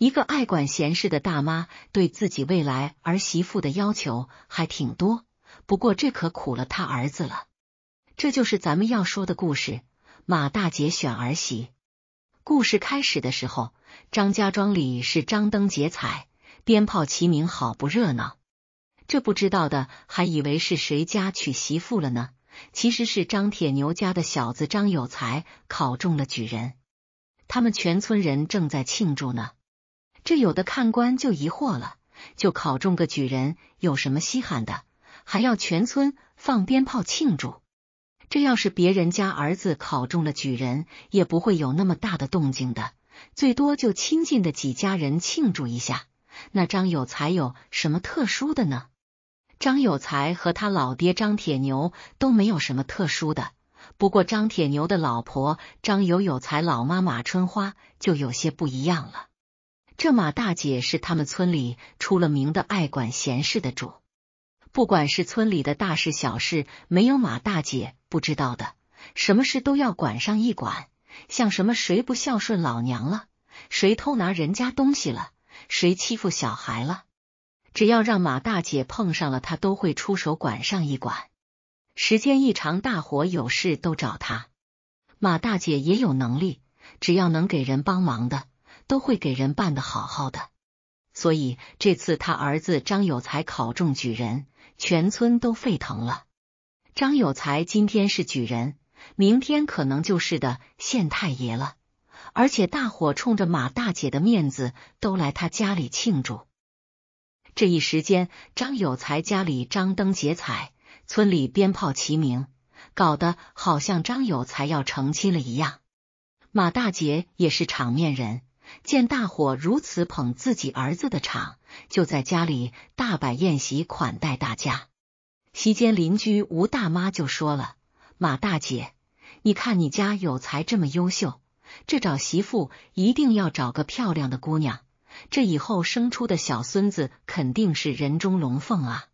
一个爱管闲事的大妈对自己未来儿媳妇的要求还挺多，不过这可苦了他儿子了。这就是咱们要说的故事：马大姐选儿媳。故事开始的时候，张家庄里是张灯结彩，鞭炮齐鸣，好不热闹。这不知道的还以为是谁家娶媳妇了呢，其实是张铁牛家的小子张有才考中了举人，他们全村人正在庆祝呢。这有的看官就疑惑了：，就考中个举人有什么稀罕的？还要全村放鞭炮庆祝？这要是别人家儿子考中了举人，也不会有那么大的动静的，最多就亲近的几家人庆祝一下。那张有才有什么特殊的呢？张有才和他老爹张铁牛都没有什么特殊的，不过张铁牛的老婆张有有才老妈马春花就有些不一样了。这马大姐是他们村里出了名的爱管闲事的主，不管是村里的大事小事，没有马大姐不知道的，什么事都要管上一管。像什么谁不孝顺老娘了，谁偷拿人家东西了，谁欺负小孩了，只要让马大姐碰上了，她都会出手管上一管。时间一长，大伙有事都找她，马大姐也有能力，只要能给人帮忙的。都会给人办的好好的，所以这次他儿子张有才考中举人，全村都沸腾了。张有才今天是举人，明天可能就是的县太爷了。而且大伙冲着马大姐的面子，都来他家里庆祝。这一时间，张有才家里张灯结彩，村里鞭炮齐鸣，搞得好像张有才要成亲了一样。马大姐也是场面人。见大伙如此捧自己儿子的场，就在家里大摆宴席款待大家。席间，邻居吴大妈就说了：“马大姐，你看你家有才这么优秀，这找媳妇一定要找个漂亮的姑娘，这以后生出的小孙子肯定是人中龙凤啊。”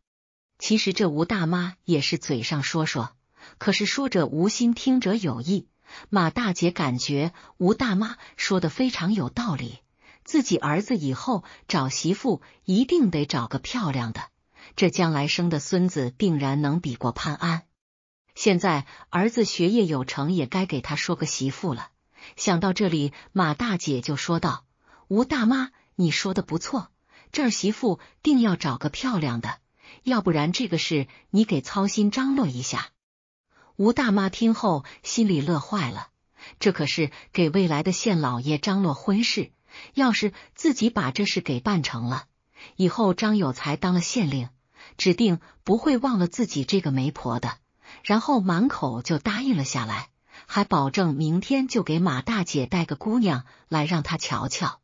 其实这吴大妈也是嘴上说说，可是说者无心，听者有意。马大姐感觉吴大妈说的非常有道理，自己儿子以后找媳妇一定得找个漂亮的，这将来生的孙子定然能比过潘安。现在儿子学业有成，也该给他说个媳妇了。想到这里，马大姐就说道：“吴大妈，你说的不错，这儿媳妇定要找个漂亮的，要不然这个事你给操心张罗一下。”吴大妈听后心里乐坏了，这可是给未来的县老爷张罗婚事，要是自己把这事给办成了，以后张有才当了县令，指定不会忘了自己这个媒婆的。然后满口就答应了下来，还保证明天就给马大姐带个姑娘来，让她瞧瞧。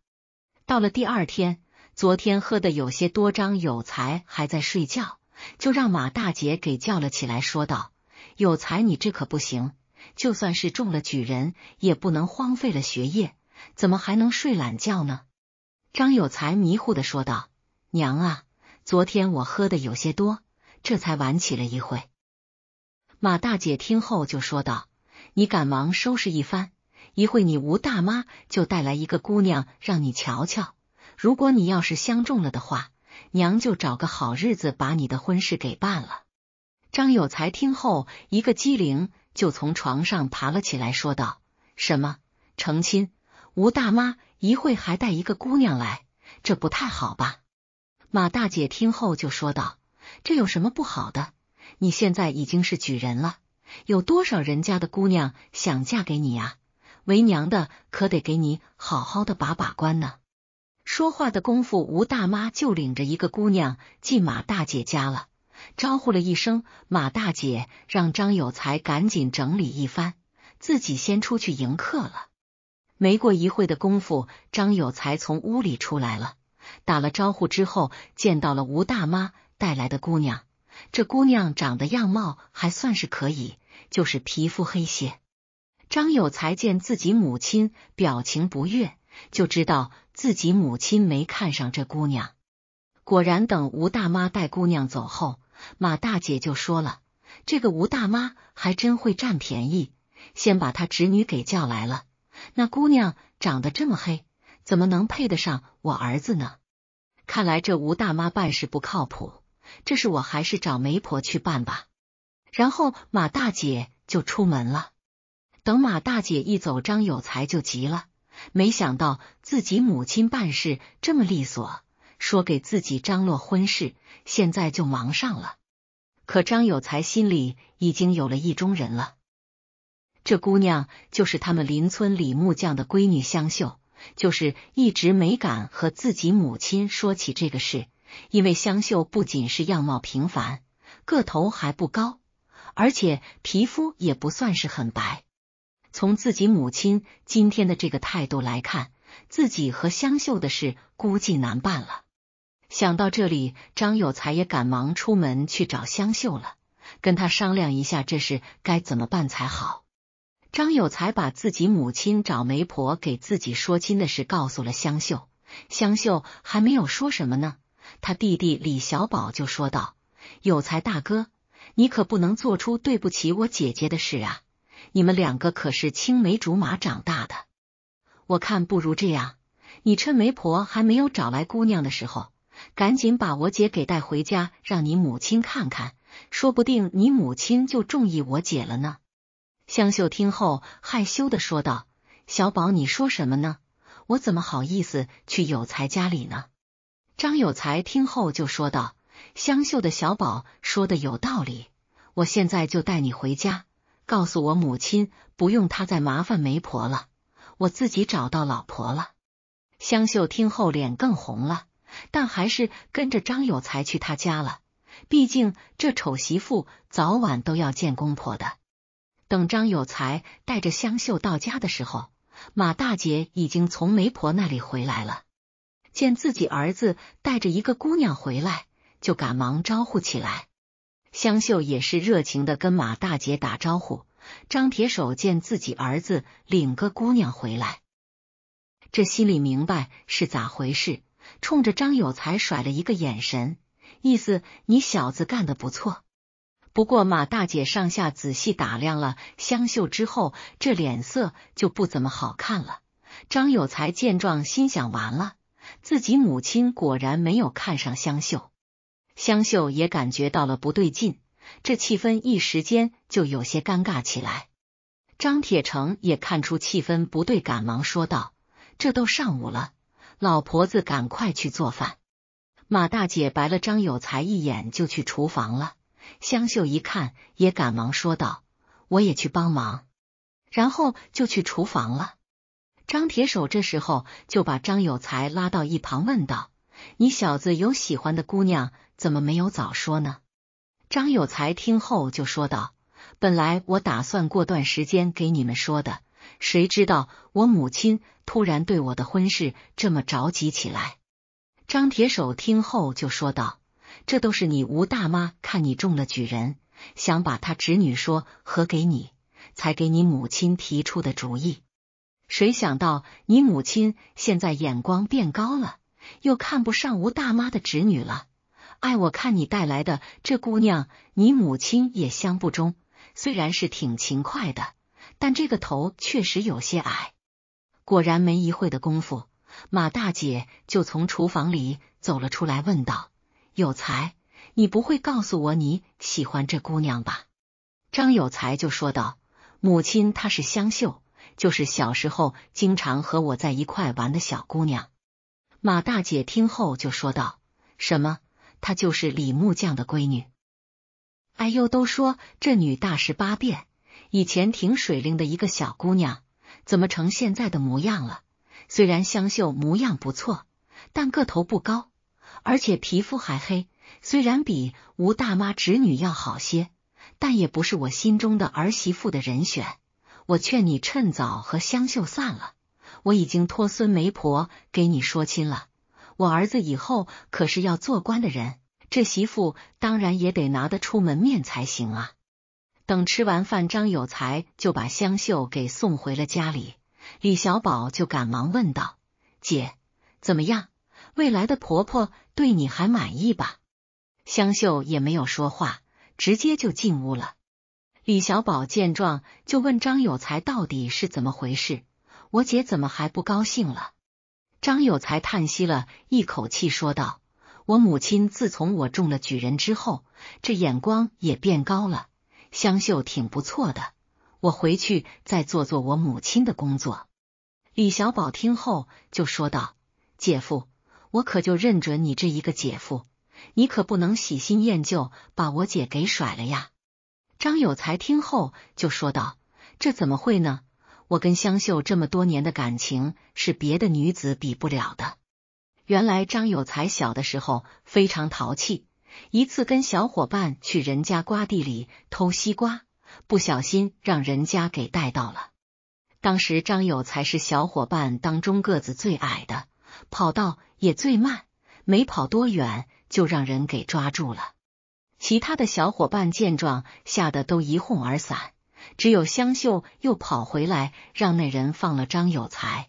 到了第二天，昨天喝的有些多，张有才还在睡觉，就让马大姐给叫了起来，说道。有才，你这可不行。就算是中了举人，也不能荒废了学业。怎么还能睡懒觉呢？张有才迷糊的说道：“娘啊，昨天我喝的有些多，这才晚起了一会。”马大姐听后就说道：“你赶忙收拾一番，一会你吴大妈就带来一个姑娘让你瞧瞧。如果你要是相中了的话，娘就找个好日子把你的婚事给办了。”张有才听后一个机灵，就从床上爬了起来，说道：“什么成亲？吴大妈，一会还带一个姑娘来，这不太好吧？”马大姐听后就说道：“这有什么不好的？你现在已经是举人了，有多少人家的姑娘想嫁给你呀？为娘的可得给你好好的把把关呢。”说话的功夫，吴大妈就领着一个姑娘进马大姐家了。招呼了一声，马大姐让张有才赶紧整理一番，自己先出去迎客了。没过一会的功夫，张有才从屋里出来了，打了招呼之后，见到了吴大妈带来的姑娘。这姑娘长得样貌还算是可以，就是皮肤黑些。张有才见自己母亲表情不悦，就知道自己母亲没看上这姑娘。果然，等吴大妈带姑娘走后。马大姐就说了：“这个吴大妈还真会占便宜，先把她侄女给叫来了。那姑娘长得这么黑，怎么能配得上我儿子呢？看来这吴大妈办事不靠谱，这事我还是找媒婆去办吧。”然后马大姐就出门了。等马大姐一走，张有才就急了，没想到自己母亲办事这么利索。说给自己张罗婚事，现在就忙上了。可张有才心里已经有了意中人了。这姑娘就是他们邻村李木匠的闺女香秀，就是一直没敢和自己母亲说起这个事，因为香秀不仅是样貌平凡，个头还不高，而且皮肤也不算是很白。从自己母亲今天的这个态度来看，自己和香秀的事估计难办了。想到这里，张有才也赶忙出门去找香秀了，跟他商量一下这事该怎么办才好。张有才把自己母亲找媒婆给自己说亲的事告诉了香秀，香秀还没有说什么呢，他弟弟李小宝就说道：“有才大哥，你可不能做出对不起我姐姐的事啊！你们两个可是青梅竹马长大的，我看不如这样，你趁媒婆还没有找来姑娘的时候。”赶紧把我姐给带回家，让你母亲看看，说不定你母亲就中意我姐了呢。香秀听后害羞的说道：“小宝，你说什么呢？我怎么好意思去有才家里呢？”张有才听后就说道：“香秀的小宝说的有道理，我现在就带你回家，告诉我母亲，不用他再麻烦媒婆了，我自己找到老婆了。”香秀听后脸更红了。但还是跟着张有才去他家了。毕竟这丑媳妇早晚都要见公婆的。等张有才带着香秀到家的时候，马大姐已经从媒婆那里回来了。见自己儿子带着一个姑娘回来，就赶忙招呼起来。香秀也是热情的跟马大姐打招呼。张铁手见自己儿子领个姑娘回来，这心里明白是咋回事。冲着张有才甩了一个眼神，意思你小子干的不错。不过马大姐上下仔细打量了香秀之后，这脸色就不怎么好看了。张有才见状，心想完了，自己母亲果然没有看上香秀。香秀也感觉到了不对劲，这气氛一时间就有些尴尬起来。张铁成也看出气氛不对，赶忙说道：“这都上午了。”老婆子，赶快去做饭。马大姐白了张有才一眼，就去厨房了。香秀一看，也赶忙说道：“我也去帮忙。”然后就去厨房了。张铁手这时候就把张有才拉到一旁，问道：“你小子有喜欢的姑娘，怎么没有早说呢？”张有才听后就说道：“本来我打算过段时间给你们说的。”谁知道我母亲突然对我的婚事这么着急起来？张铁手听后就说道：“这都是你吴大妈看你中了举人，想把她侄女说和给你，才给你母亲提出的主意。谁想到你母亲现在眼光变高了，又看不上吴大妈的侄女了。哎，我看你带来的这姑娘，你母亲也相不中，虽然是挺勤快的。”但这个头确实有些矮。果然，没一会的功夫，马大姐就从厨房里走了出来，问道：“有才，你不会告诉我你喜欢这姑娘吧？”张有才就说道：“母亲，她是香秀，就是小时候经常和我在一块玩的小姑娘。”马大姐听后就说道：“什么？她就是李木匠的闺女？哎呦，都说这女大十八变。”以前挺水灵的一个小姑娘，怎么成现在的模样了？虽然香秀模样不错，但个头不高，而且皮肤还黑。虽然比吴大妈侄女要好些，但也不是我心中的儿媳妇的人选。我劝你趁早和香秀散了。我已经托孙媒婆给你说亲了。我儿子以后可是要做官的人，这媳妇当然也得拿得出门面才行啊。等吃完饭，张有才就把香秀给送回了家里。李小宝就赶忙问道：“姐，怎么样？未来的婆婆对你还满意吧？”香秀也没有说话，直接就进屋了。李小宝见状就问张有才：“到底是怎么回事？我姐怎么还不高兴了？”张有才叹息了一口气说道：“我母亲自从我中了举人之后，这眼光也变高了。”香秀挺不错的，我回去再做做我母亲的工作。李小宝听后就说道：“姐夫，我可就认准你这一个姐夫，你可不能喜新厌旧，把我姐给甩了呀。”张有才听后就说道：“这怎么会呢？我跟香秀这么多年的感情是别的女子比不了的。”原来张有才小的时候非常淘气。一次跟小伙伴去人家瓜地里偷西瓜，不小心让人家给带到了。当时张有才是小伙伴当中个子最矮的，跑道也最慢，没跑多远就让人给抓住了。其他的小伙伴见状，吓得都一哄而散。只有香秀又跑回来，让那人放了张有才，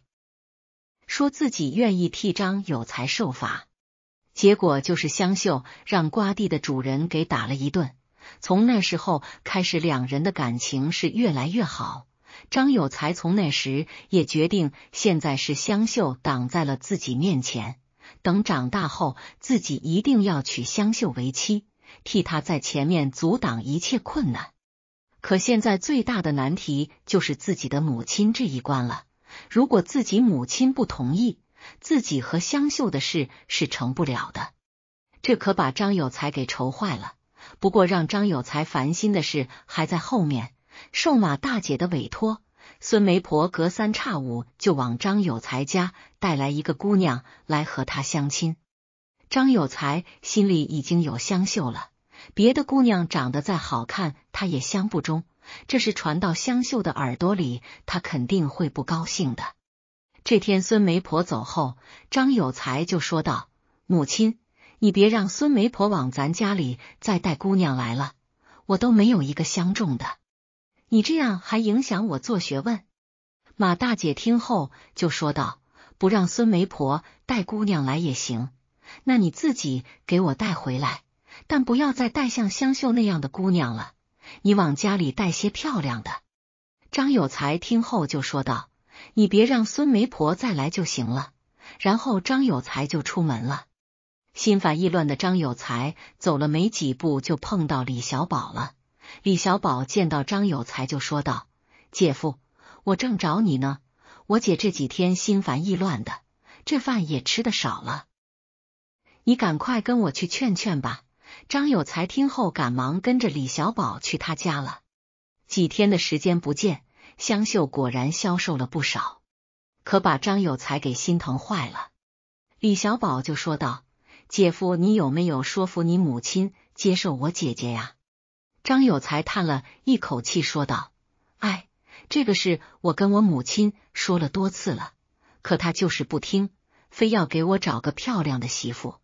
说自己愿意替张有才受罚。结果就是香秀让瓜地的主人给打了一顿。从那时候开始，两人的感情是越来越好。张有才从那时也决定，现在是香秀挡在了自己面前。等长大后，自己一定要娶香秀为妻，替他在前面阻挡一切困难。可现在最大的难题就是自己的母亲这一关了。如果自己母亲不同意，自己和香秀的事是成不了的，这可把张有才给愁坏了。不过让张有才烦心的事还在后面。受马大姐的委托，孙媒婆隔三差五就往张有才家带来一个姑娘来和他相亲。张有才心里已经有香秀了，别的姑娘长得再好看，他也相不中。这事传到香秀的耳朵里，她肯定会不高兴的。这天，孙媒婆走后，张有才就说道：“母亲，你别让孙媒婆往咱家里再带姑娘来了，我都没有一个相中的。你这样还影响我做学问。”马大姐听后就说道：“不让孙媒婆带姑娘来也行，那你自己给我带回来，但不要再带像香秀那样的姑娘了。你往家里带些漂亮的。”张有才听后就说道。你别让孙媒婆再来就行了。然后张有才就出门了。心烦意乱的张有才走了没几步就碰到李小宝了。李小宝见到张有才就说道：“姐夫，我正找你呢。我姐这几天心烦意乱的，这饭也吃的少了。你赶快跟我去劝劝吧。”张有才听后，赶忙跟着李小宝去他家了。几天的时间不见。香秀果然消瘦了不少，可把张有才给心疼坏了。李小宝就说道：“姐夫，你有没有说服你母亲接受我姐姐呀？”张有才叹了一口气说道：“哎，这个事我跟我母亲说了多次了，可她就是不听，非要给我找个漂亮的媳妇。”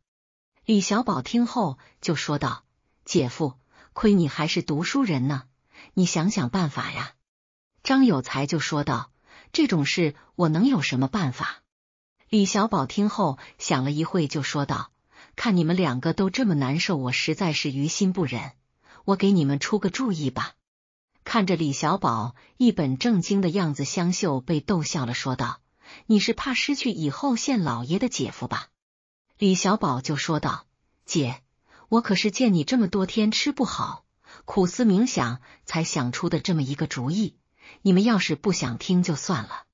李小宝听后就说道：“姐夫，亏你还是读书人呢，你想想办法呀。”张有才就说道：“这种事我能有什么办法？”李小宝听后想了一会，就说道：“看你们两个都这么难受，我实在是于心不忍，我给你们出个主意吧。”看着李小宝一本正经的样子，香秀被逗笑了，说道：“你是怕失去以后县老爷的姐夫吧？”李小宝就说道：“姐，我可是见你这么多天吃不好，苦思冥想才想出的这么一个主意。”你们要是不想听就算了。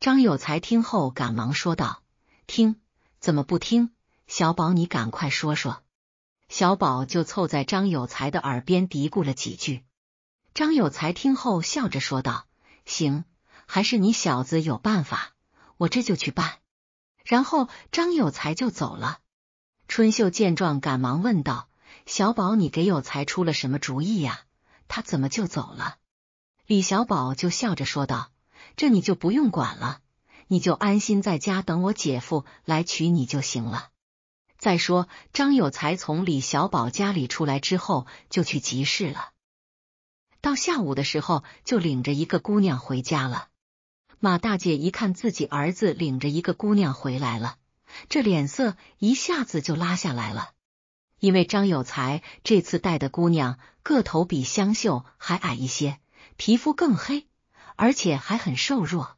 张有才听后赶忙说道：“听，怎么不听？小宝，你赶快说说。”小宝就凑在张有才的耳边嘀咕了几句。张有才听后笑着说道：“行，还是你小子有办法，我这就去办。”然后张有才就走了。春秀见状，赶忙问道：“小宝，你给有才出了什么主意呀？他怎么就走了？”李小宝就笑着说道：“这你就不用管了，你就安心在家等我姐夫来娶你就行了。”再说，张有才从李小宝家里出来之后，就去集市了。到下午的时候，就领着一个姑娘回家了。马大姐一看自己儿子领着一个姑娘回来了，这脸色一下子就拉下来了，因为张有才这次带的姑娘个头比香秀还矮一些。皮肤更黑，而且还很瘦弱。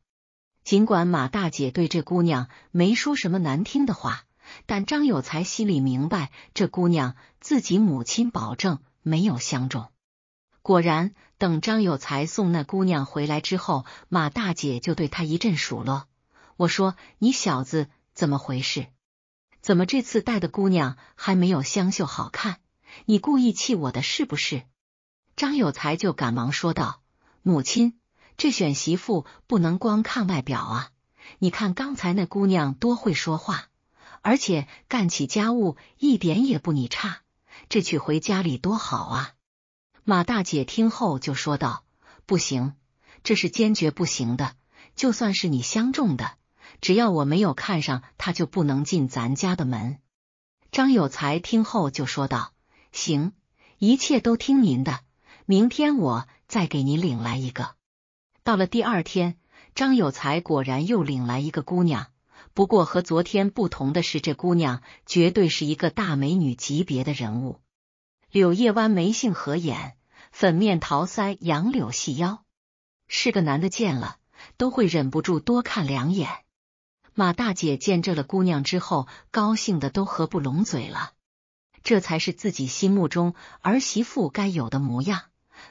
尽管马大姐对这姑娘没说什么难听的话，但张有才心里明白，这姑娘自己母亲保证没有相中。果然，等张有才送那姑娘回来之后，马大姐就对他一阵数落：“我说你小子怎么回事？怎么这次带的姑娘还没有香秀好看？你故意气我的是不是？”张有才就赶忙说道。母亲，这选媳妇不能光看外表啊！你看刚才那姑娘多会说话，而且干起家务一点也不你差，这娶回家里多好啊！马大姐听后就说道：“不行，这是坚决不行的。就算是你相中的，只要我没有看上她，就不能进咱家的门。”张有才听后就说道：“行，一切都听您的。明天我。”再给你领来一个。到了第二天，张有才果然又领来一个姑娘。不过和昨天不同的是，这姑娘绝对是一个大美女级别的人物。柳叶弯眉杏合眼，粉面桃腮，杨柳细腰，是个男的见了都会忍不住多看两眼。马大姐见这了姑娘之后，高兴的都合不拢嘴了。这才是自己心目中儿媳妇该有的模样。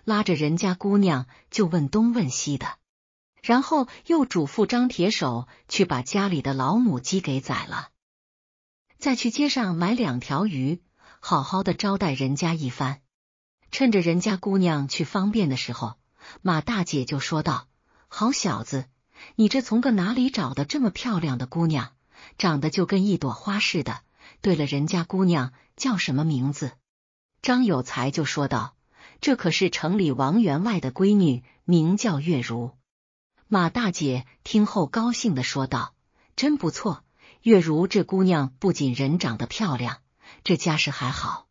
拉着人家姑娘就问东问西的，然后又嘱咐张铁手去把家里的老母鸡给宰了，再去街上买两条鱼，好好的招待人家一番。趁着人家姑娘去方便的时候，马大姐就说道：“好小子，你这从个哪里找的这么漂亮的姑娘？长得就跟一朵花似的。对了，人家姑娘叫什么名字？”张有才就说道。这可是城里王员外的闺女，名叫月如。马大姐听后高兴的说道：“真不错，月如这姑娘不仅人长得漂亮，这家世还好。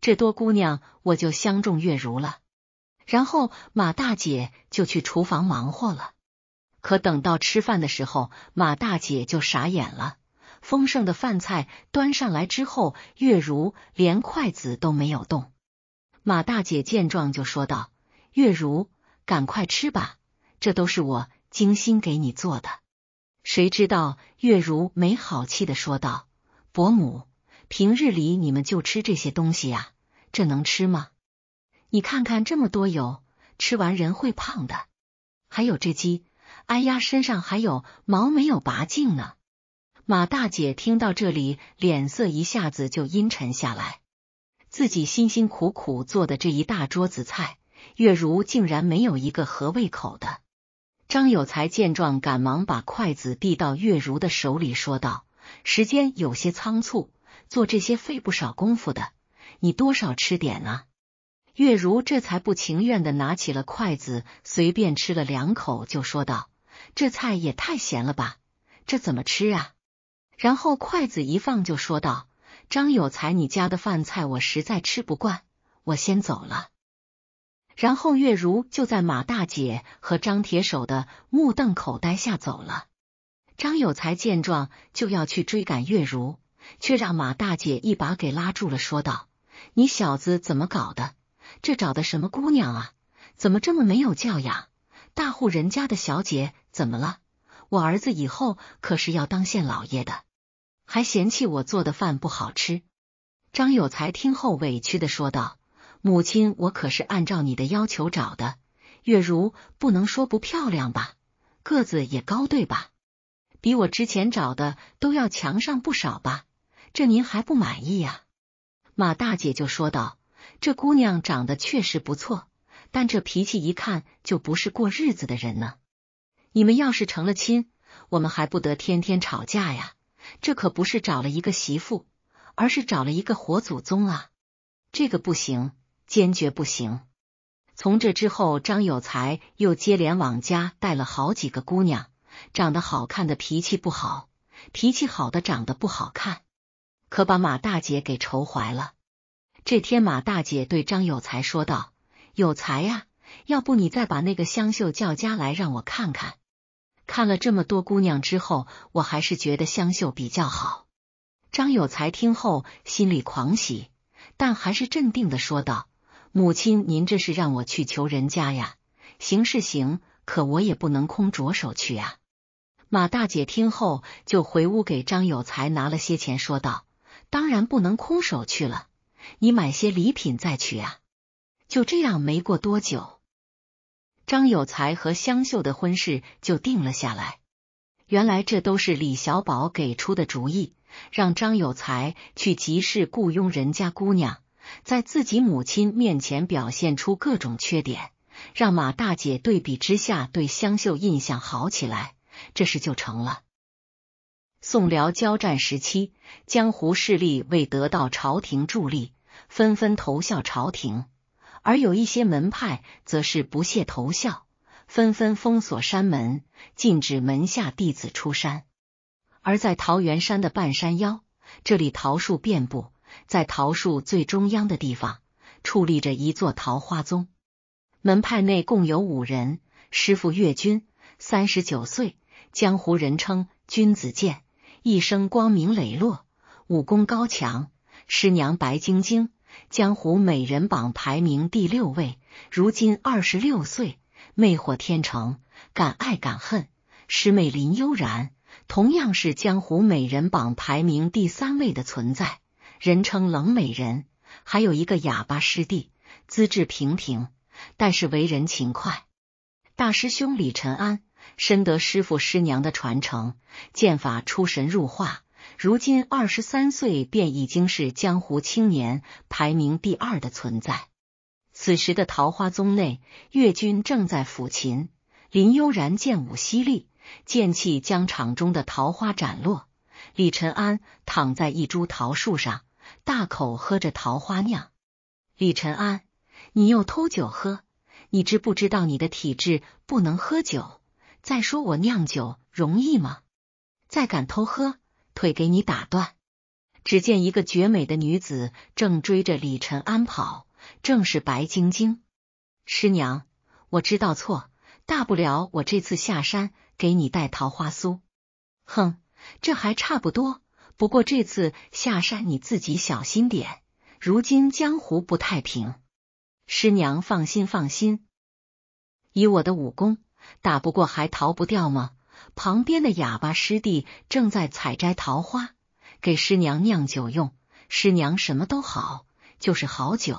这多姑娘我就相中月如了。”然后马大姐就去厨房忙活了。可等到吃饭的时候，马大姐就傻眼了。丰盛的饭菜端上来之后，月如连筷子都没有动。马大姐见状就说道：“月如，赶快吃吧，这都是我精心给你做的。”谁知道月如没好气的说道：“伯母，平日里你们就吃这些东西呀，这能吃吗？你看看这么多油，吃完人会胖的。还有这鸡，哎呀，身上还有毛没有拔净呢。”马大姐听到这里，脸色一下子就阴沉下来。自己辛辛苦苦做的这一大桌子菜，月如竟然没有一个合胃口的。张有才见状，赶忙把筷子递到月如的手里，说道：“时间有些仓促，做这些费不少功夫的，你多少吃点啊？”月如这才不情愿的拿起了筷子，随便吃了两口，就说道：“这菜也太咸了吧，这怎么吃啊？”然后筷子一放，就说道。张有才，你家的饭菜我实在吃不惯，我先走了。然后月如就在马大姐和张铁手的目瞪口呆下走了。张有才见状就要去追赶月如，却让马大姐一把给拉住了，说道：“你小子怎么搞的？这找的什么姑娘啊？怎么这么没有教养？大户人家的小姐怎么了？我儿子以后可是要当县老爷的。”还嫌弃我做的饭不好吃，张有才听后委屈的说道：“母亲，我可是按照你的要求找的月如，不能说不漂亮吧？个子也高，对吧？比我之前找的都要强上不少吧？这您还不满意呀？”马大姐就说道：“这姑娘长得确实不错，但这脾气一看就不是过日子的人呢。你们要是成了亲，我们还不得天天吵架呀？”这可不是找了一个媳妇，而是找了一个活祖宗啊！这个不行，坚决不行。从这之后，张有才又接连往家带了好几个姑娘，长得好看的脾气不好，脾气好的长得不好看，可把马大姐给愁坏了。这天，马大姐对张有才说道：“有才呀，要不你再把那个香秀叫家来，让我看看。”看了这么多姑娘之后，我还是觉得香秀比较好。张有才听后心里狂喜，但还是镇定的说道：“母亲，您这是让我去求人家呀？行是行，可我也不能空着手去呀。”马大姐听后就回屋给张有才拿了些钱，说道：“当然不能空手去了，你买些礼品再去啊。”就这样，没过多久。张有才和香秀的婚事就定了下来。原来这都是李小宝给出的主意，让张有才去集市雇佣人家姑娘，在自己母亲面前表现出各种缺点，让马大姐对比之下对香秀印象好起来，这事就成了。宋辽交战时期，江湖势力为得到朝廷助力，纷纷投效朝廷。而有一些门派则是不屑投效，纷纷封锁山门，禁止门下弟子出山。而在桃源山的半山腰，这里桃树遍布，在桃树最中央的地方，矗立着一座桃花宗门派内共有五人：师傅岳军，三十九岁，江湖人称君子剑，一生光明磊落，武功高强；师娘白晶晶。江湖美人榜排名第六位，如今二十六岁，魅惑天成，敢爱敢恨。师妹林悠然同样是江湖美人榜排名第三位的存在，人称冷美人。还有一个哑巴师弟，资质平平，但是为人勤快。大师兄李晨安，深得师傅师娘的传承，剑法出神入化。如今二十三岁，便已经是江湖青年排名第二的存在。此时的桃花宗内，岳军正在抚琴，林悠然剑舞犀利，剑气将场中的桃花斩落。李晨安躺在一株桃树上，大口喝着桃花酿。李晨安，你又偷酒喝？你知不知道你的体质不能喝酒？再说我酿酒容易吗？再敢偷喝！会给你打断。只见一个绝美的女子正追着李晨安跑，正是白晶晶。师娘，我知道错，大不了我这次下山给你带桃花酥。哼，这还差不多。不过这次下山你自己小心点，如今江湖不太平。师娘放心放心，以我的武功，打不过还逃不掉吗？旁边的哑巴师弟正在采摘桃花，给师娘酿酒用。师娘什么都好，就是好酒，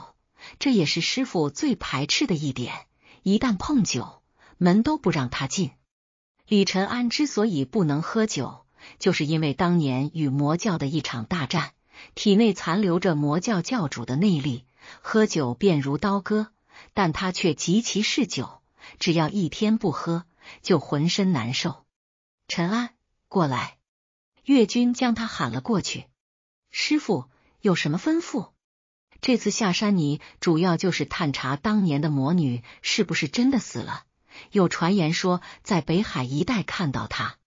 这也是师傅最排斥的一点。一旦碰酒，门都不让他进。李晨安之所以不能喝酒，就是因为当年与魔教的一场大战，体内残留着魔教教主的内力，喝酒便如刀割。但他却极其嗜酒，只要一天不喝，就浑身难受。陈安，过来！岳军将他喊了过去。师傅有什么吩咐？这次下山你主要就是探查当年的魔女是不是真的死了？有传言说在北海一带看到她。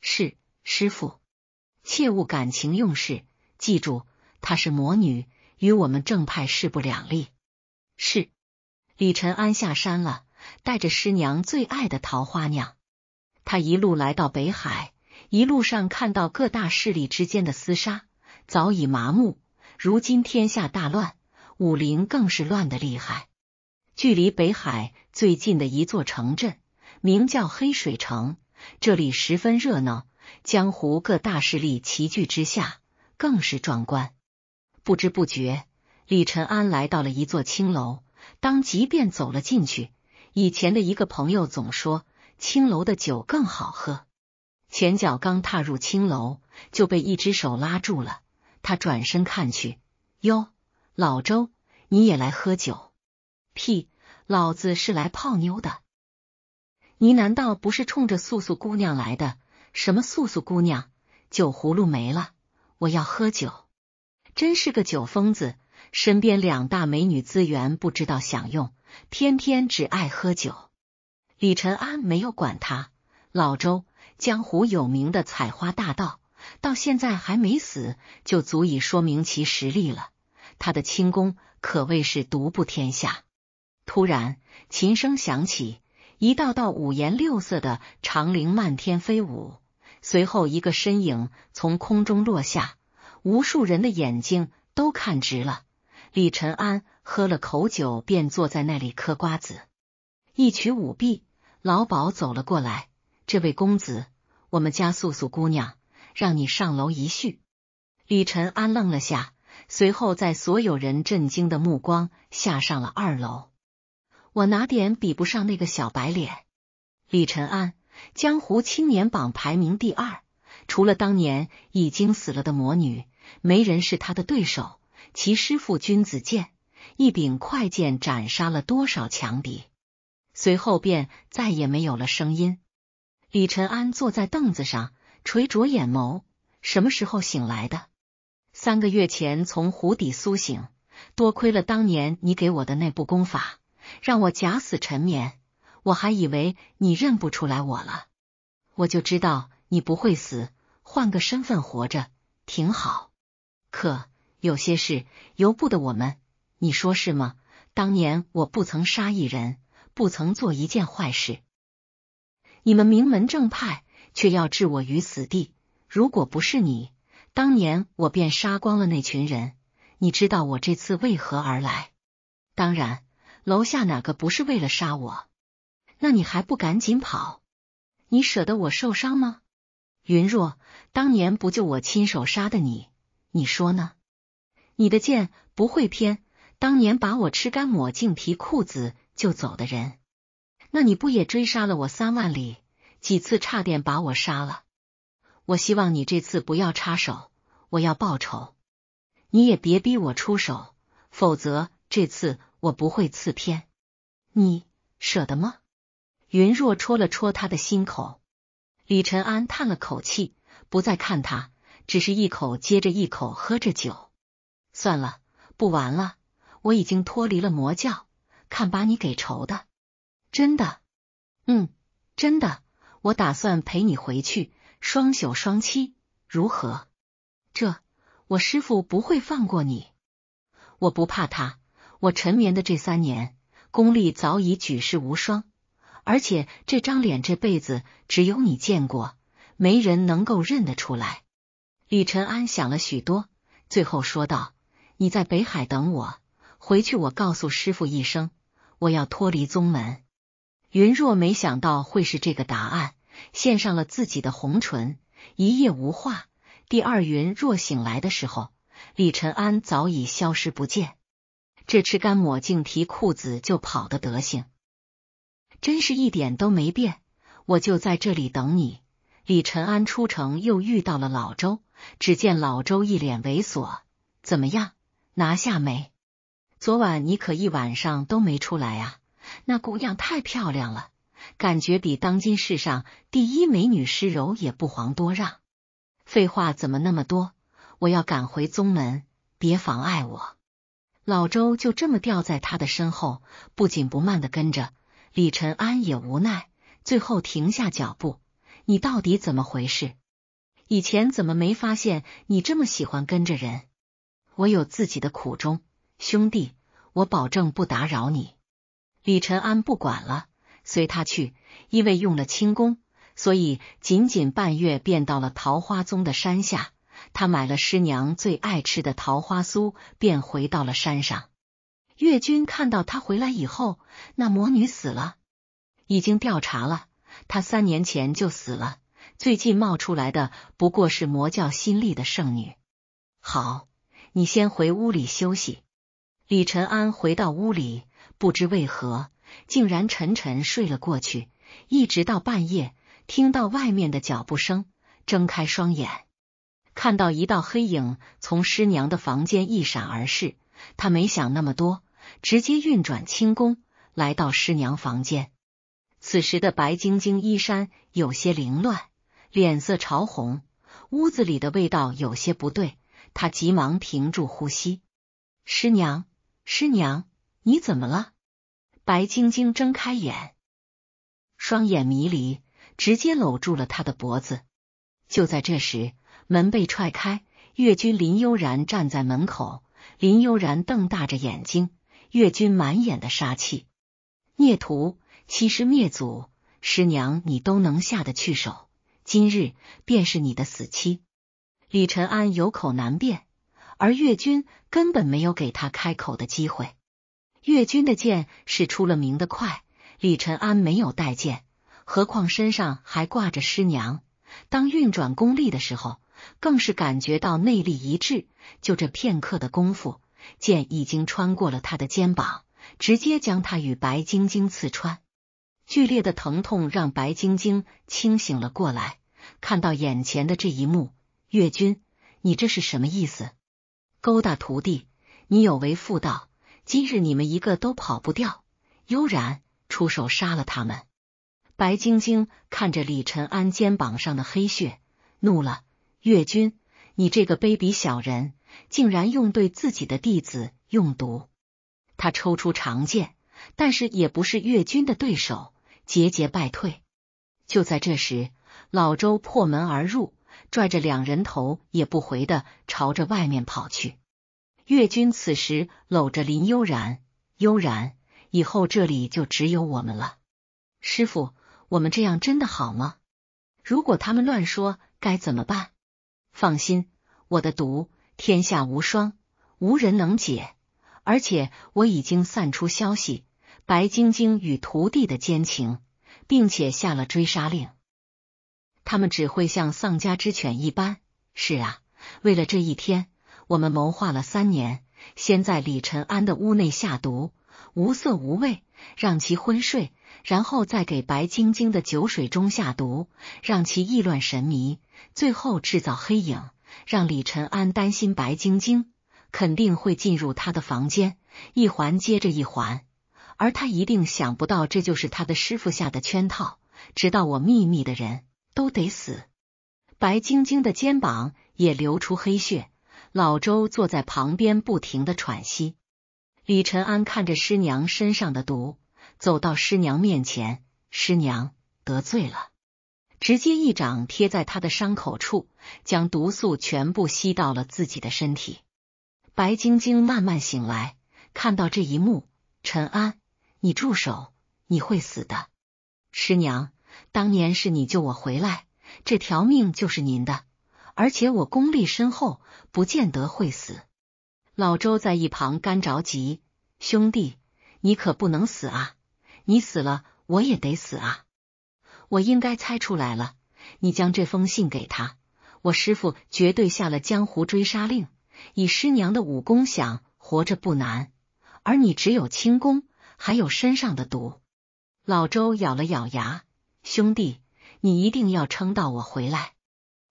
是，师傅。切勿感情用事，记住她是魔女，与我们正派势不两立。是。李晨安下山了，带着师娘最爱的桃花酿。他一路来到北海，一路上看到各大势力之间的厮杀，早已麻木。如今天下大乱，武林更是乱得厉害。距离北海最近的一座城镇名叫黑水城，这里十分热闹，江湖各大势力齐聚之下，更是壮观。不知不觉，李晨安来到了一座青楼，当即便走了进去。以前的一个朋友总说。青楼的酒更好喝。前脚刚踏入青楼，就被一只手拉住了。他转身看去，哟，老周，你也来喝酒？屁，老子是来泡妞的。你难道不是冲着素素姑娘来的？什么素素姑娘？酒葫芦没了，我要喝酒。真是个酒疯子，身边两大美女资源不知道享用，偏偏只爱喝酒。李晨安没有管他，老周，江湖有名的采花大盗，到现在还没死，就足以说明其实力了。他的轻功可谓是独步天下。突然，琴声响起，一道道五颜六色的长绫漫天飞舞，随后一个身影从空中落下，无数人的眼睛都看直了。李晨安喝了口酒，便坐在那里嗑瓜子。一曲舞毕。老鸨走了过来，这位公子，我们家素素姑娘让你上楼一叙。李晨安愣了下，随后在所有人震惊的目光下上了二楼。我哪点比不上那个小白脸？李晨安，江湖青年榜排名第二，除了当年已经死了的魔女，没人是他的对手。其师傅君子剑，一柄快剑斩杀了多少强敌？随后便再也没有了声音。李晨安坐在凳子上，垂着眼眸。什么时候醒来的？三个月前从湖底苏醒。多亏了当年你给我的那部功法，让我假死沉眠。我还以为你认不出来我了。我就知道你不会死，换个身份活着挺好。可有些事由不得我们，你说是吗？当年我不曾杀一人。不曾做一件坏事，你们名门正派却要置我于死地。如果不是你，当年我便杀光了那群人。你知道我这次为何而来？当然，楼下哪个不是为了杀我？那你还不赶紧跑？你舍得我受伤吗？云若，当年不就我亲手杀的你？你说呢？你的剑不会偏，当年把我吃干抹净，皮裤子。就走的人，那你不也追杀了我三万里？几次差点把我杀了。我希望你这次不要插手，我要报仇。你也别逼我出手，否则这次我不会刺偏。你舍得吗？云若戳了戳他的心口，李晨安叹了口气，不再看他，只是一口接着一口喝着酒。算了，不玩了，我已经脱离了魔教。看把你给愁的，真的，嗯，真的，我打算陪你回去，双宿双栖，如何？这我师傅不会放过你，我不怕他。我沉眠的这三年，功力早已举世无双，而且这张脸这辈子只有你见过，没人能够认得出来。李晨安想了许多，最后说道：“你在北海等我，回去我告诉师傅一声。”我要脱离宗门。云若没想到会是这个答案，献上了自己的红唇。一夜无话。第二云若醒来的时候，李晨安早已消失不见。这吃干抹净、提裤子就跑的德行，真是一点都没变。我就在这里等你。李晨安出城又遇到了老周，只见老周一脸猥琐：“怎么样，拿下没？”昨晚你可一晚上都没出来啊！那姑娘太漂亮了，感觉比当今世上第一美女施柔也不遑多让。废话怎么那么多？我要赶回宗门，别妨碍我。老周就这么吊在他的身后，不紧不慢的跟着。李晨安也无奈，最后停下脚步。你到底怎么回事？以前怎么没发现你这么喜欢跟着人？我有自己的苦衷。兄弟，我保证不打扰你。李晨安不管了，随他去。因为用了轻功，所以仅仅半月便到了桃花宗的山下。他买了师娘最爱吃的桃花酥，便回到了山上。岳君看到他回来以后，那魔女死了，已经调查了，她三年前就死了。最近冒出来的不过是魔教新立的圣女。好，你先回屋里休息。李晨安回到屋里，不知为何竟然沉沉睡了过去，一直到半夜，听到外面的脚步声，睁开双眼，看到一道黑影从师娘的房间一闪而逝。他没想那么多，直接运转轻功来到师娘房间。此时的白晶晶衣衫有些凌乱，脸色潮红，屋子里的味道有些不对，她急忙停住呼吸，师娘。师娘，你怎么了？白晶晶睁开眼，双眼迷离，直接搂住了他的脖子。就在这时，门被踹开，岳军林悠然站在门口。林悠然瞪大着眼睛，岳军满眼的杀气。孽徒，欺师灭祖，师娘你都能下得去手，今日便是你的死期。李晨安有口难辩。而岳军根本没有给他开口的机会。岳军的剑是出了名的快，李晨安没有带剑，何况身上还挂着师娘。当运转功力的时候，更是感觉到内力一致。就这片刻的功夫，剑已经穿过了他的肩膀，直接将他与白晶晶刺穿。剧烈的疼痛让白晶晶清醒了过来，看到眼前的这一幕，岳军，你这是什么意思？勾搭徒弟，你有为妇道。今日你们一个都跑不掉。悠然出手杀了他们。白晶晶看着李晨安肩膀上的黑血，怒了：越军，你这个卑鄙小人，竟然用对自己的弟子用毒！他抽出长剑，但是也不是越军的对手，节节败退。就在这时，老周破门而入。拽着两人头也不回的朝着外面跑去。岳军此时搂着林悠然，悠然，以后这里就只有我们了。师傅，我们这样真的好吗？如果他们乱说该怎么办？放心，我的毒天下无双，无人能解。而且我已经散出消息，白晶晶与徒弟的奸情，并且下了追杀令。他们只会像丧家之犬一般。是啊，为了这一天，我们谋划了三年。先在李晨安的屋内下毒，无色无味，让其昏睡；然后再给白晶晶的酒水中下毒，让其意乱神迷。最后制造黑影，让李晨安担心白晶晶肯定会进入他的房间，一环接着一环，而他一定想不到这就是他的师傅下的圈套。直到我秘密的人。都得死，白晶晶的肩膀也流出黑血，老周坐在旁边不停的喘息。李晨安看着师娘身上的毒，走到师娘面前，师娘得罪了，直接一掌贴在他的伤口处，将毒素全部吸到了自己的身体。白晶晶慢慢醒来，看到这一幕，陈安，你住手，你会死的，师娘。当年是你救我回来，这条命就是您的。而且我功力深厚，不见得会死。老周在一旁干着急，兄弟，你可不能死啊！你死了，我也得死啊！我应该猜出来了，你将这封信给他，我师傅绝对下了江湖追杀令。以师娘的武功，想活着不难，而你只有轻功，还有身上的毒。老周咬了咬牙。兄弟，你一定要撑到我回来！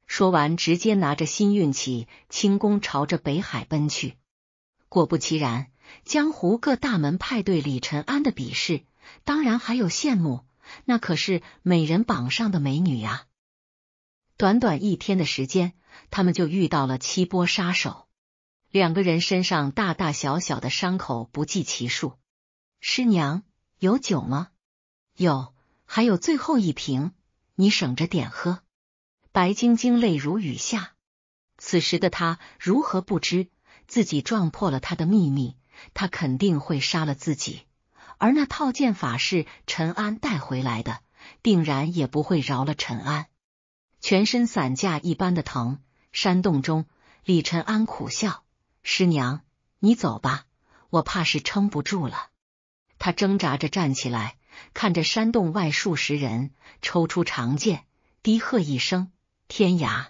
说完，直接拿着新运气轻功朝着北海奔去。果不其然，江湖各大门派对李晨安的鄙视，当然还有羡慕，那可是美人榜上的美女呀！短短一天的时间，他们就遇到了七波杀手，两个人身上大大小小的伤口不计其数。师娘，有酒吗？有。还有最后一瓶，你省着点喝。白晶晶泪如雨下，此时的她如何不知自己撞破了他的秘密？他肯定会杀了自己。而那套剑法是陈安带回来的，定然也不会饶了陈安。全身散架一般的疼。山洞中，李陈安苦笑：“师娘，你走吧，我怕是撑不住了。”他挣扎着站起来。看着山洞外数十人抽出长剑，低喝一声“天涯”，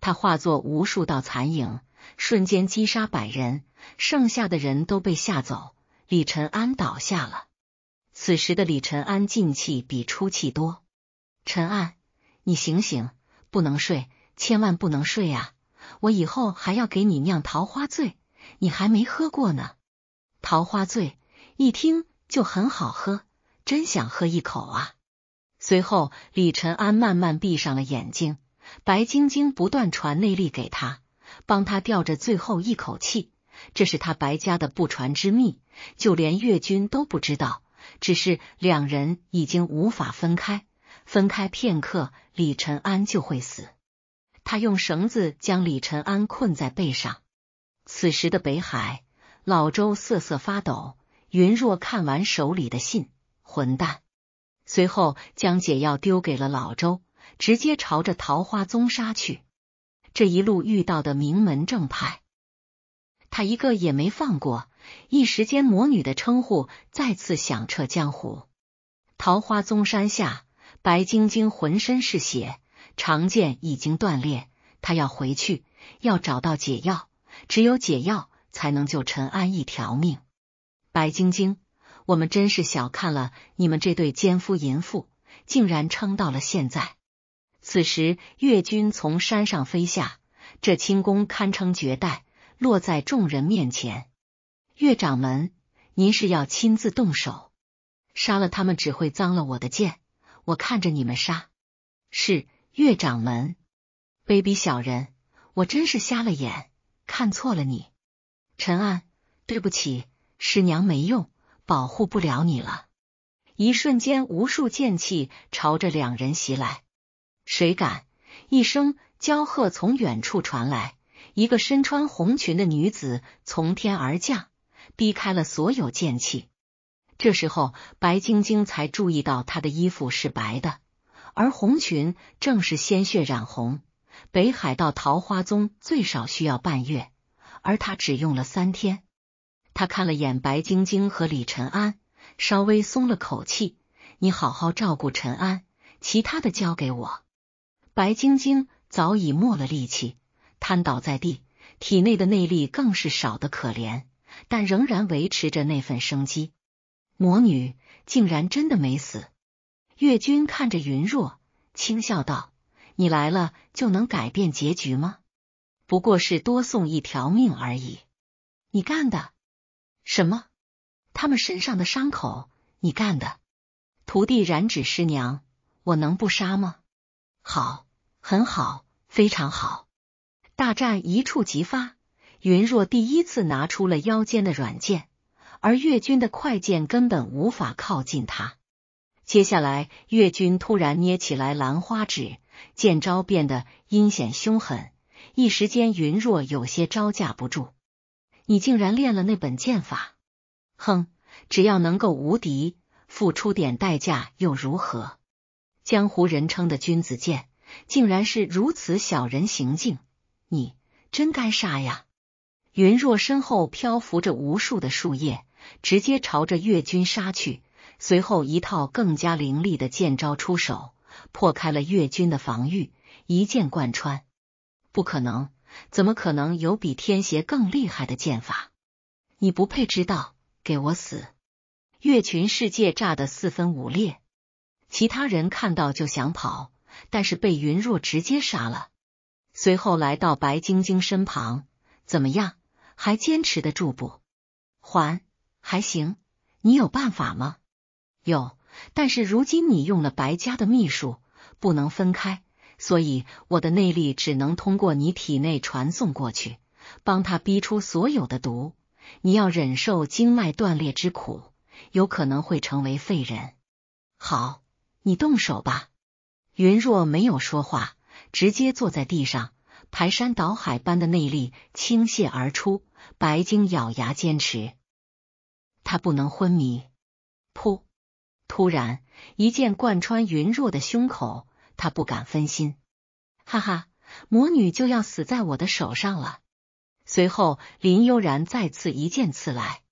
他化作无数道残影，瞬间击杀百人，剩下的人都被吓走。李晨安倒下了。此时的李晨安进气比出气多。陈安，你醒醒，不能睡，千万不能睡啊！我以后还要给你酿桃花醉，你还没喝过呢。桃花醉一听就很好喝。真想喝一口啊！随后，李晨安慢慢闭上了眼睛，白晶晶不断传内力给他，帮他吊着最后一口气。这是他白家的不传之秘，就连岳军都不知道。只是两人已经无法分开，分开片刻，李晨安就会死。他用绳子将李晨安困在背上。此时的北海，老周瑟瑟发抖。云若看完手里的信。混蛋！随后将解药丢给了老周，直接朝着桃花宗杀去。这一路遇到的名门正派，他一个也没放过。一时间，魔女的称呼再次响彻江湖。桃花宗山下，白晶晶浑身是血，长剑已经断裂。她要回去，要找到解药，只有解药才能救陈安一条命。白晶晶。我们真是小看了你们这对奸夫淫妇，竟然撑到了现在。此时，岳军从山上飞下，这轻功堪称绝代，落在众人面前。岳掌门，您是要亲自动手杀了他们，只会脏了我的剑。我看着你们杀，是岳掌门，卑鄙小人，我真是瞎了眼，看错了你。陈安，对不起，师娘没用。保护不了你了！一瞬间，无数剑气朝着两人袭来。谁敢？一声娇喝从远处传来，一个身穿红裙的女子从天而降，逼开了所有剑气。这时候，白晶晶才注意到她的衣服是白的，而红裙正是鲜血染红。北海道桃花宗最少需要半月，而她只用了三天。他看了眼白晶晶和李晨安，稍微松了口气。你好好照顾陈安，其他的交给我。白晶晶早已没了力气，瘫倒在地，体内的内力更是少的可怜，但仍然维持着那份生机。魔女竟然真的没死。岳军看着云若，轻笑道：“你来了就能改变结局吗？不过是多送一条命而已。你干的。”什么？他们身上的伤口，你干的？徒弟染指师娘，我能不杀吗？好，很好，非常好！大战一触即发，云若第一次拿出了腰间的软剑，而越军的快剑根本无法靠近他。接下来，越军突然捏起来兰花指，剑招变得阴险凶狠，一时间云若有些招架不住。你竟然练了那本剑法！哼，只要能够无敌，付出点代价又如何？江湖人称的君子剑，竟然是如此小人行径！你真该杀呀！云若身后漂浮着无数的树叶，直接朝着越军杀去，随后一套更加凌厉的剑招出手，破开了越军的防御，一剑贯穿。不可能！怎么可能有比天邪更厉害的剑法？你不配知道，给我死！月群世界炸得四分五裂，其他人看到就想跑，但是被云若直接杀了。随后来到白晶晶身旁，怎么样？还坚持得住不？还还行。你有办法吗？有，但是如今你用了白家的秘术，不能分开。所以我的内力只能通过你体内传送过去，帮他逼出所有的毒。你要忍受经脉断裂之苦，有可能会成为废人。好，你动手吧。云若没有说话，直接坐在地上，排山倒海般的内力倾泻而出。白晶咬牙坚持，他不能昏迷。噗！突然一剑贯穿云若的胸口。他不敢分心，哈哈，魔女就要死在我的手上了。随后，林悠然再次一剑刺来。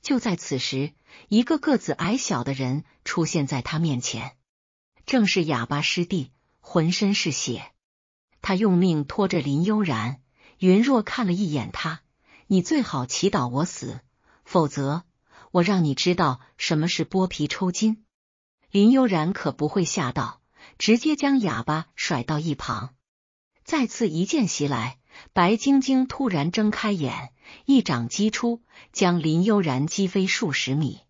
就在此时，一个个子矮小的人出现在他面前，正是哑巴师弟，浑身是血。他用命拖着林悠然。云若看了一眼他，你最好祈祷我死，否则我让你知道什么是剥皮抽筋。林悠然可不会吓到。直接将哑巴甩到一旁，再次一剑袭来，白晶晶突然睁开眼，一掌击出，将林悠然击飞数十米。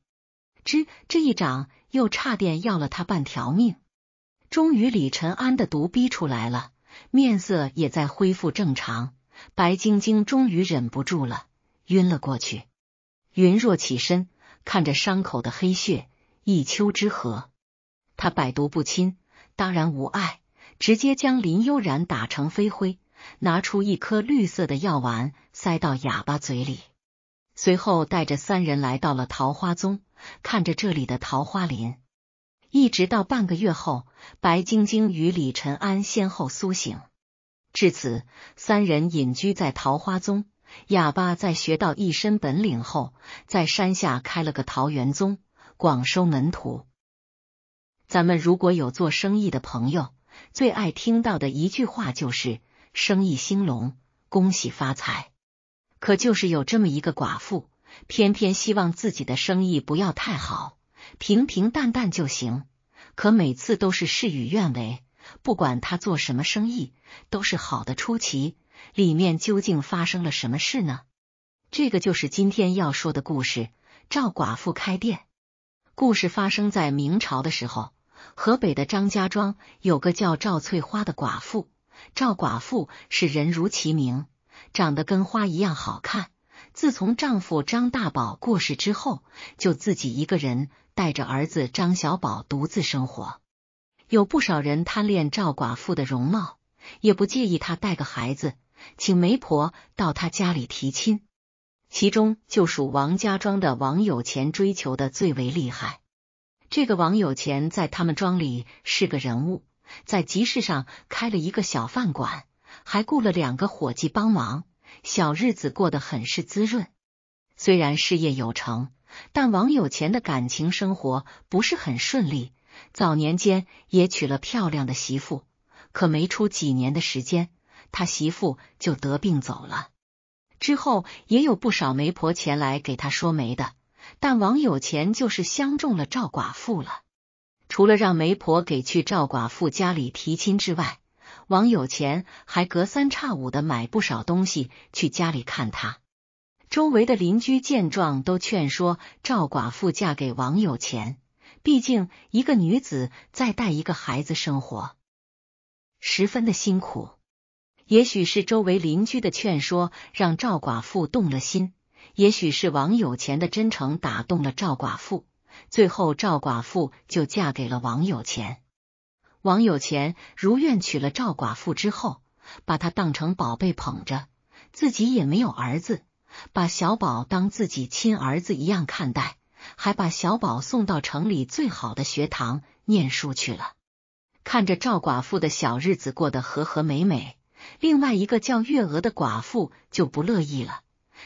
吱，这一掌又差点要了他半条命。终于，李晨安的毒逼出来了，面色也在恢复正常。白晶晶终于忍不住了，晕了过去。云若起身，看着伤口的黑血，一丘之貉，他百毒不侵。当然无碍，直接将林悠然打成飞灰，拿出一颗绿色的药丸塞到哑巴嘴里，随后带着三人来到了桃花宗，看着这里的桃花林，一直到半个月后，白晶晶与李晨安先后苏醒，至此三人隐居在桃花宗。哑巴在学到一身本领后，在山下开了个桃园宗，广收门徒。咱们如果有做生意的朋友，最爱听到的一句话就是“生意兴隆，恭喜发财”。可就是有这么一个寡妇，偏偏希望自己的生意不要太好，平平淡淡就行。可每次都是事与愿违，不管他做什么生意，都是好的出奇。里面究竟发生了什么事呢？这个就是今天要说的故事——赵寡妇开店。故事发生在明朝的时候。河北的张家庄有个叫赵翠花的寡妇，赵寡妇是人如其名，长得跟花一样好看。自从丈夫张大宝过世之后，就自己一个人带着儿子张小宝独自生活。有不少人贪恋赵寡妇的容貌，也不介意她带个孩子，请媒婆到她家里提亲。其中就属王家庄的王有钱追求的最为厉害。这个王有钱在他们庄里是个人物，在集市上开了一个小饭馆，还雇了两个伙计帮忙，小日子过得很是滋润。虽然事业有成，但王有钱的感情生活不是很顺利。早年间也娶了漂亮的媳妇，可没出几年的时间，他媳妇就得病走了。之后也有不少媒婆前来给他说媒的。但王有钱就是相中了赵寡妇了。除了让媒婆给去赵寡妇家里提亲之外，王有钱还隔三差五的买不少东西去家里看他。周围的邻居见状都劝说赵寡妇嫁给王有钱，毕竟一个女子再带一个孩子生活十分的辛苦。也许是周围邻居的劝说让赵寡妇动了心。也许是王有钱的真诚打动了赵寡妇，最后赵寡妇就嫁给了王有钱。王有钱如愿娶了赵寡妇之后，把她当成宝贝捧着，自己也没有儿子，把小宝当自己亲儿子一样看待，还把小宝送到城里最好的学堂念书去了。看着赵寡妇的小日子过得和和美美，另外一个叫月娥的寡妇就不乐意了。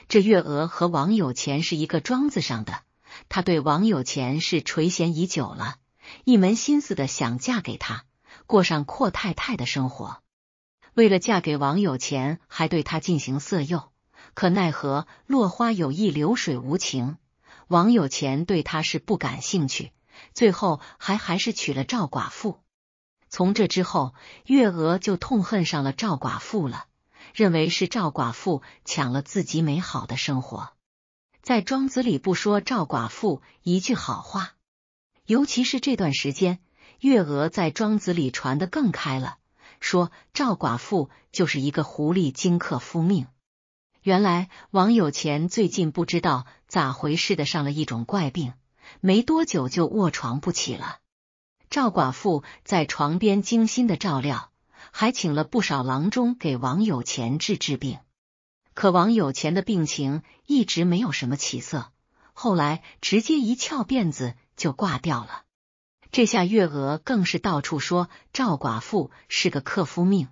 这月娥和王有钱是一个庄子上的，她对王有钱是垂涎已久了，一门心思的想嫁给他，过上阔太太的生活。为了嫁给王有钱，还对他进行色诱。可奈何落花有意流水无情，王有钱对她是不感兴趣，最后还还是娶了赵寡妇。从这之后，月娥就痛恨上了赵寡妇了。认为是赵寡妇抢了自己美好的生活，在庄子里不说赵寡妇一句好话，尤其是这段时间，月娥在庄子里传的更开了，说赵寡妇就是一个狐狸精克夫命。原来王有钱最近不知道咋回事的上了一种怪病，没多久就卧床不起了，赵寡妇在床边精心的照料。还请了不少郎中给王有钱治治病，可王有钱的病情一直没有什么起色，后来直接一翘辫子就挂掉了。这下月娥更是到处说赵寡妇是个克夫命，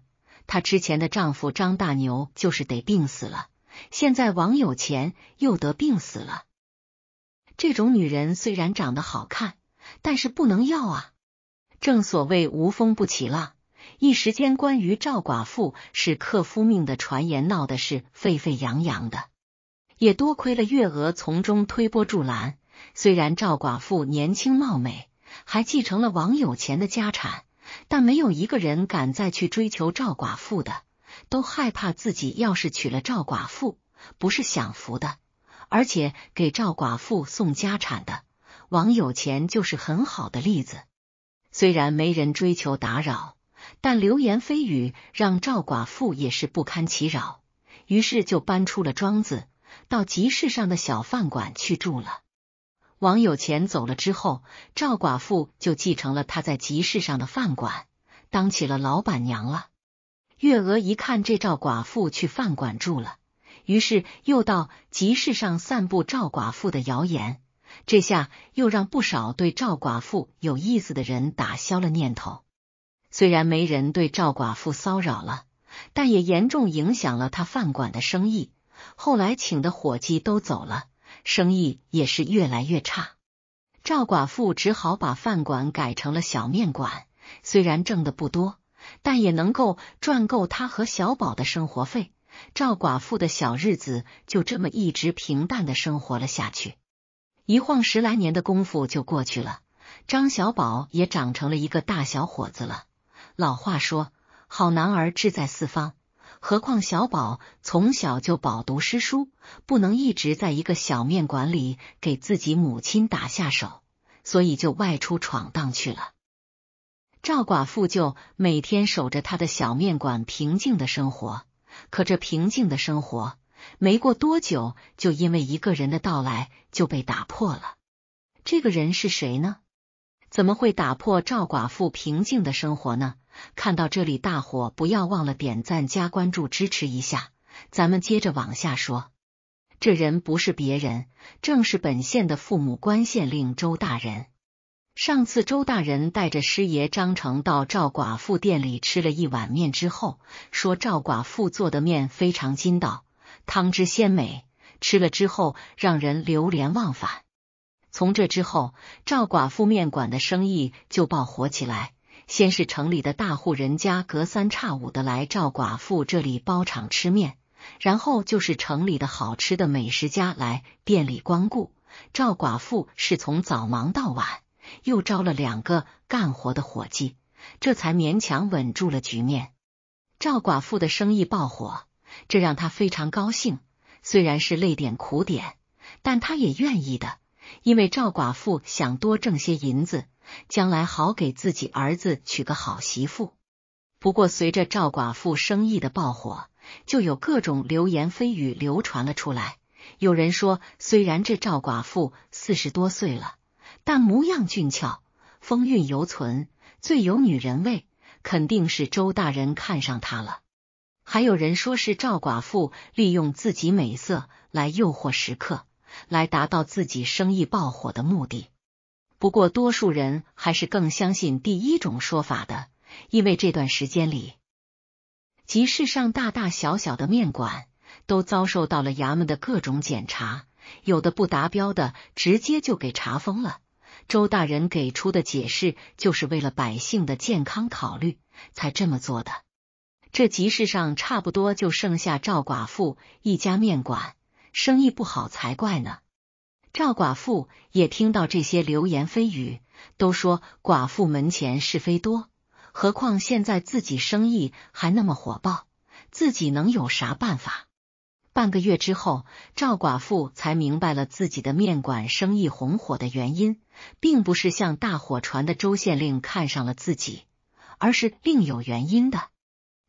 她之前的丈夫张大牛就是得病死了，现在王有钱又得病死了。这种女人虽然长得好看，但是不能要啊！正所谓无风不起浪。一时间，关于赵寡妇是克夫命的传言闹的是沸沸扬扬的。也多亏了月娥从中推波助澜。虽然赵寡妇年轻貌美，还继承了王有钱的家产，但没有一个人敢再去追求赵寡妇的，都害怕自己要是娶了赵寡妇，不是享福的，而且给赵寡妇送家产的王有钱就是很好的例子。虽然没人追求打扰。但流言蜚语让赵寡妇也是不堪其扰，于是就搬出了庄子，到集市上的小饭馆去住了。王有钱走了之后，赵寡妇就继承了他在集市上的饭馆，当起了老板娘了。月娥一看这赵寡妇去饭馆住了，于是又到集市上散布赵寡妇的谣言，这下又让不少对赵寡妇有意思的人打消了念头。虽然没人对赵寡妇骚扰了，但也严重影响了他饭馆的生意。后来请的伙计都走了，生意也是越来越差。赵寡妇只好把饭馆改成了小面馆，虽然挣的不多，但也能够赚够他和小宝的生活费。赵寡妇的小日子就这么一直平淡的生活了下去。一晃十来年的功夫就过去了，张小宝也长成了一个大小伙子了。老话说：“好男儿志在四方。”何况小宝从小就饱读诗书，不能一直在一个小面馆里给自己母亲打下手，所以就外出闯荡去了。赵寡妇就每天守着他的小面馆，平静的生活。可这平静的生活没过多久，就因为一个人的到来就被打破了。这个人是谁呢？怎么会打破赵寡妇平静的生活呢？看到这里，大伙不要忘了点赞加关注，支持一下。咱们接着往下说，这人不是别人，正是本县的父母官县令周大人。上次周大人带着师爷张成到赵寡妇店里吃了一碗面之后，说赵寡妇做的面非常筋道，汤汁鲜美，吃了之后让人流连忘返。从这之后，赵寡妇面馆的生意就爆火起来。先是城里的大户人家隔三差五的来赵寡妇这里包场吃面，然后就是城里的好吃的美食家来店里光顾。赵寡妇是从早忙到晚，又招了两个干活的伙计，这才勉强稳住了局面。赵寡妇的生意爆火，这让他非常高兴。虽然是累点苦点，但他也愿意的，因为赵寡妇想多挣些银子。将来好给自己儿子娶个好媳妇。不过，随着赵寡妇生意的爆火，就有各种流言蜚语流传了出来。有人说，虽然这赵寡妇四十多岁了，但模样俊俏，风韵犹存，最有女人味，肯定是周大人看上她了。还有人说是赵寡妇利用自己美色来诱惑食客，来达到自己生意爆火的目的。不过，多数人还是更相信第一种说法的，因为这段时间里，集市上大大小小的面馆都遭受到了衙门的各种检查，有的不达标的直接就给查封了。周大人给出的解释，就是为了百姓的健康考虑才这么做的。这集市上差不多就剩下赵寡妇一家面馆，生意不好才怪呢。赵寡妇也听到这些流言蜚语，都说寡妇门前是非多，何况现在自己生意还那么火爆，自己能有啥办法？半个月之后，赵寡妇才明白了自己的面馆生意红火的原因，并不是像大火传的周县令看上了自己，而是另有原因的。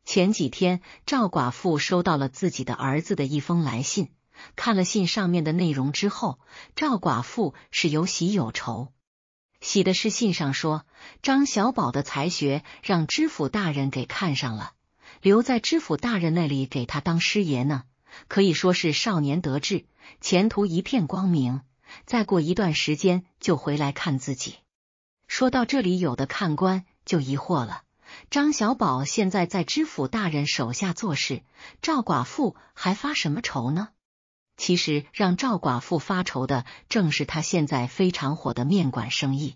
前几天，赵寡妇收到了自己的儿子的一封来信。看了信上面的内容之后，赵寡妇是有喜有愁。喜的是信上说张小宝的才学让知府大人给看上了，留在知府大人那里给他当师爷呢，可以说是少年得志，前途一片光明。再过一段时间就回来看自己。说到这里，有的看官就疑惑了：张小宝现在在知府大人手下做事，赵寡妇还发什么愁呢？其实让赵寡妇发愁的，正是他现在非常火的面馆生意。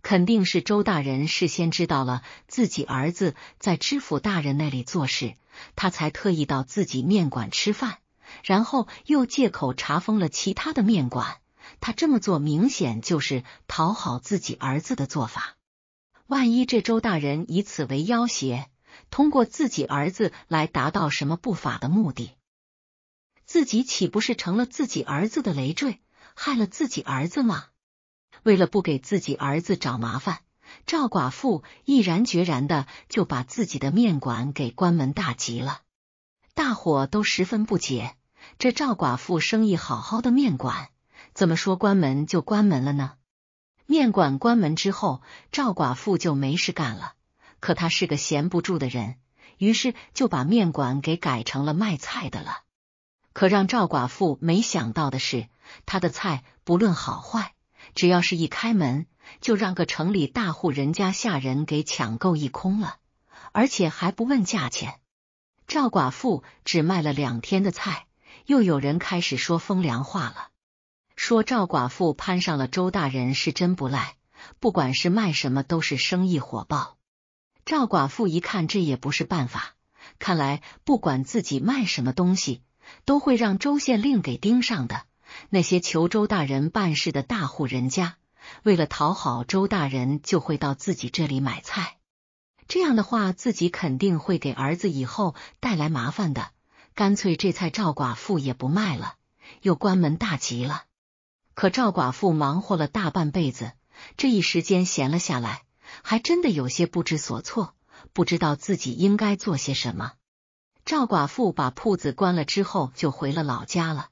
肯定是周大人事先知道了自己儿子在知府大人那里做事，他才特意到自己面馆吃饭，然后又借口查封了其他的面馆。他这么做，明显就是讨好自己儿子的做法。万一这周大人以此为要挟，通过自己儿子来达到什么不法的目的。自己岂不是成了自己儿子的累赘，害了自己儿子吗？为了不给自己儿子找麻烦，赵寡妇毅然决然的就把自己的面馆给关门大吉了。大伙都十分不解，这赵寡妇生意好好的面馆，怎么说关门就关门了呢？面馆关门之后，赵寡妇就没事干了。可她是个闲不住的人，于是就把面馆给改成了卖菜的了。可让赵寡妇没想到的是，她的菜不论好坏，只要是一开门，就让个城里大户人家下人给抢购一空了，而且还不问价钱。赵寡妇只卖了两天的菜，又有人开始说风凉话了，说赵寡妇攀上了周大人是真不赖，不管是卖什么都是生意火爆。赵寡妇一看这也不是办法，看来不管自己卖什么东西。都会让周县令给盯上的。那些求周大人办事的大户人家，为了讨好周大人，就会到自己这里买菜。这样的话，自己肯定会给儿子以后带来麻烦的。干脆这菜赵寡妇也不卖了，又关门大吉了。可赵寡妇忙活了大半辈子，这一时间闲了下来，还真的有些不知所措，不知道自己应该做些什么。赵寡妇把铺子关了之后，就回了老家了，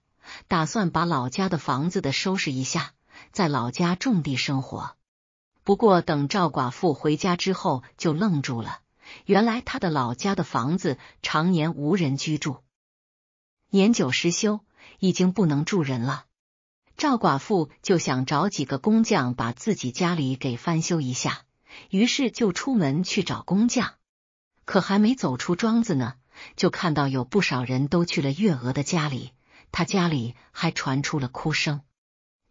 打算把老家的房子的收拾一下，在老家种地生活。不过，等赵寡妇回家之后，就愣住了，原来她的老家的房子常年无人居住，年久失修，已经不能住人了。赵寡妇就想找几个工匠把自己家里给翻修一下，于是就出门去找工匠，可还没走出庄子呢。就看到有不少人都去了月娥的家里，她家里还传出了哭声。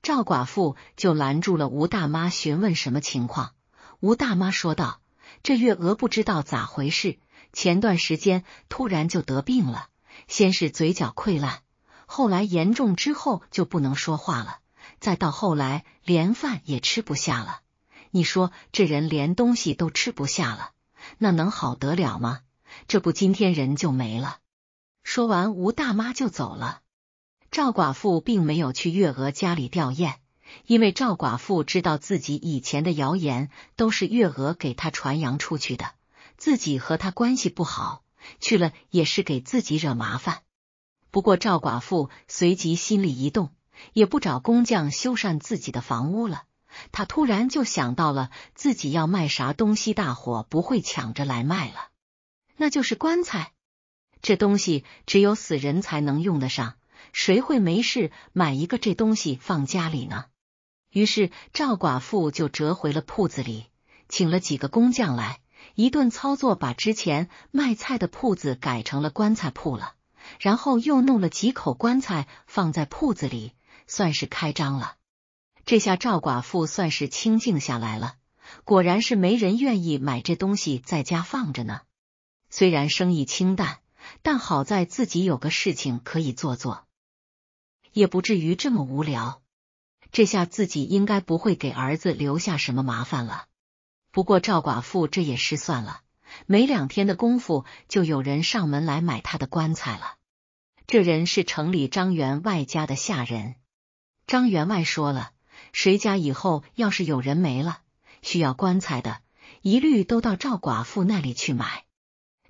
赵寡妇就拦住了吴大妈，询问什么情况。吴大妈说道：“这月娥不知道咋回事，前段时间突然就得病了，先是嘴角溃烂，后来严重之后就不能说话了，再到后来连饭也吃不下了。你说这人连东西都吃不下了，那能好得了吗？”这不，今天人就没了。说完，吴大妈就走了。赵寡妇并没有去月娥家里吊唁，因为赵寡妇知道自己以前的谣言都是月娥给她传扬出去的，自己和她关系不好，去了也是给自己惹麻烦。不过赵寡妇随即心里一动，也不找工匠修缮自己的房屋了。他突然就想到了自己要卖啥东西，大伙不会抢着来卖了。那就是棺材，这东西只有死人才能用得上，谁会没事买一个这东西放家里呢？于是赵寡妇就折回了铺子里，请了几个工匠来，一顿操作，把之前卖菜的铺子改成了棺材铺了。然后又弄了几口棺材放在铺子里，算是开张了。这下赵寡妇算是清静下来了。果然是没人愿意买这东西在家放着呢。虽然生意清淡，但好在自己有个事情可以做做，也不至于这么无聊。这下自己应该不会给儿子留下什么麻烦了。不过赵寡妇这也失算了，没两天的功夫就有人上门来买他的棺材了。这人是城里张员外家的下人。张员外说了，谁家以后要是有人没了需要棺材的，一律都到赵寡妇那里去买。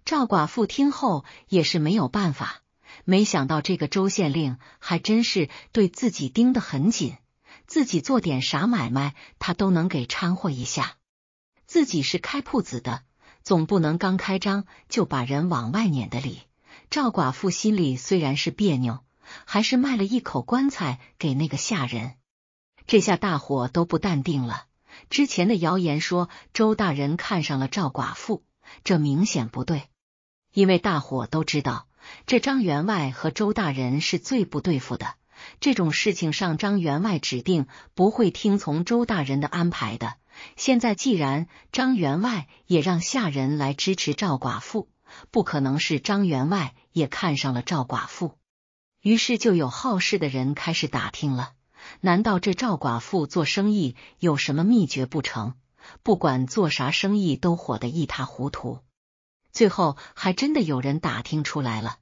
赵寡妇听后也是没有办法，没想到这个周县令还真是对自己盯得很紧，自己做点啥买卖他都能给掺和一下。自己是开铺子的，总不能刚开张就把人往外撵的理。赵寡妇心里虽然是别扭，还是卖了一口棺材给那个下人。这下大伙都不淡定了，之前的谣言说周大人看上了赵寡妇，这明显不对。因为大伙都知道，这张员外和周大人是最不对付的。这种事情上，张员外指定不会听从周大人的安排的。现在既然张员外也让下人来支持赵寡妇，不可能是张员外也看上了赵寡妇。于是就有好事的人开始打听了：难道这赵寡妇做生意有什么秘诀不成？不管做啥生意都火得一塌糊涂。最后还真的有人打听出来了，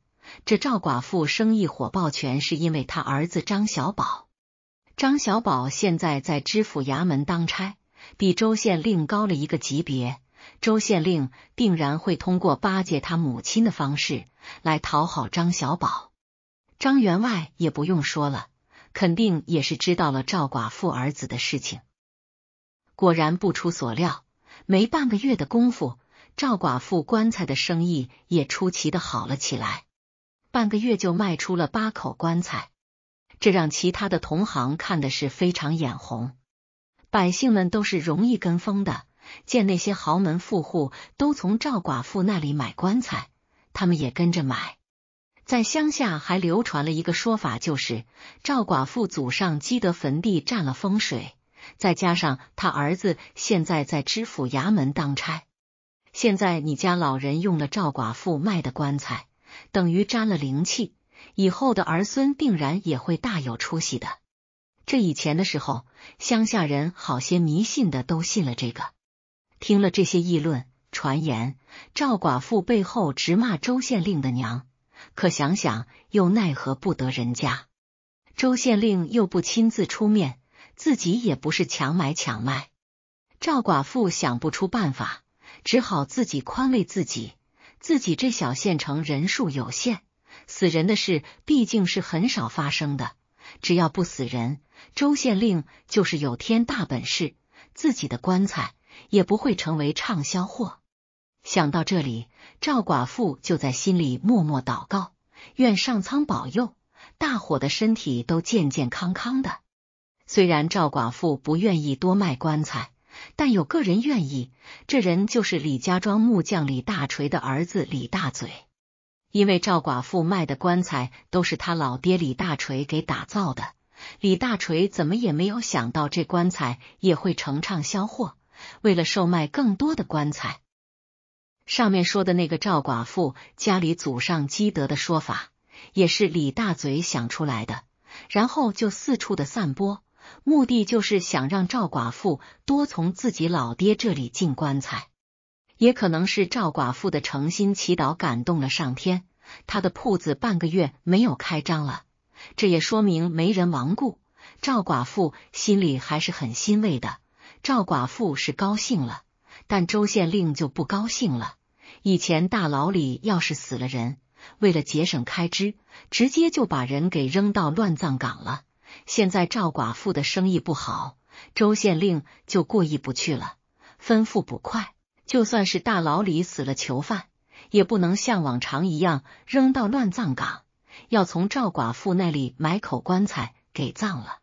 这赵寡妇生意火爆全是因为她儿子张小宝。张小宝现在在知府衙门当差，比周县令高了一个级别，周县令定然会通过巴结他母亲的方式来讨好张小宝。张员外也不用说了，肯定也是知道了赵寡妇儿子的事情。果然不出所料，没半个月的功夫。赵寡妇棺材的生意也出奇的好了起来，半个月就卖出了八口棺材，这让其他的同行看的是非常眼红。百姓们都是容易跟风的，见那些豪门富户都从赵寡妇那里买棺材，他们也跟着买。在乡下还流传了一个说法，就是赵寡妇祖上积德，坟地占了风水，再加上他儿子现在在知府衙门当差。现在你家老人用了赵寡妇卖的棺材，等于沾了灵气，以后的儿孙定然也会大有出息的。这以前的时候，乡下人好些迷信的都信了这个。听了这些议论、传言，赵寡妇背后直骂周县令的娘，可想想又奈何不得人家。周县令又不亲自出面，自己也不是强买强卖，赵寡妇想不出办法。只好自己宽慰自己，自己这小县城人数有限，死人的事毕竟是很少发生的。只要不死人，周县令就是有天大本事，自己的棺材也不会成为畅销货。想到这里，赵寡妇就在心里默默祷告，愿上苍保佑大伙的身体都健健康康的。虽然赵寡妇不愿意多卖棺材。但有个人愿意，这人就是李家庄木匠李大锤的儿子李大嘴。因为赵寡妇卖的棺材都是他老爹李大锤给打造的，李大锤怎么也没有想到这棺材也会成畅销货。为了售卖更多的棺材，上面说的那个赵寡妇家里祖上积德的说法，也是李大嘴想出来的，然后就四处的散播。目的就是想让赵寡妇多从自己老爹这里进棺材，也可能是赵寡妇的诚心祈祷感动了上天，他的铺子半个月没有开张了，这也说明没人亡故。赵寡妇心里还是很欣慰的，赵寡妇是高兴了，但周县令就不高兴了。以前大牢里要是死了人，为了节省开支，直接就把人给扔到乱葬岗了。现在赵寡妇的生意不好，周县令就过意不去了，吩咐捕快，就算是大牢里死了囚犯，也不能像往常一样扔到乱葬岗，要从赵寡妇那里买口棺材给葬了。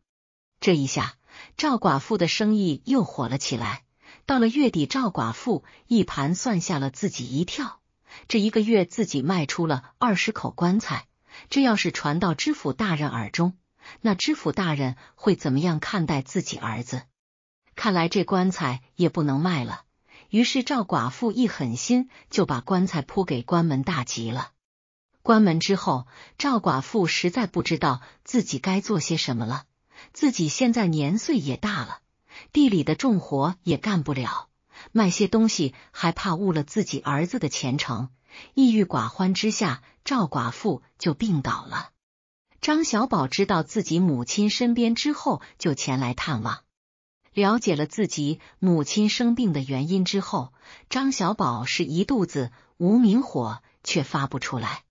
这一下，赵寡妇的生意又火了起来。到了月底，赵寡妇一盘算，下了自己一跳，这一个月自己卖出了二十口棺材，这要是传到知府大人耳中。那知府大人会怎么样看待自己儿子？看来这棺材也不能卖了，于是赵寡妇一狠心，就把棺材铺给关门大吉了。关门之后，赵寡妇实在不知道自己该做些什么了。自己现在年岁也大了，地里的重活也干不了，卖些东西还怕误了自己儿子的前程。抑郁寡欢之下，赵寡妇就病倒了。张小宝知道自己母亲身边之后，就前来探望。了解了自己母亲生病的原因之后，张小宝是一肚子无名火，却发不出来。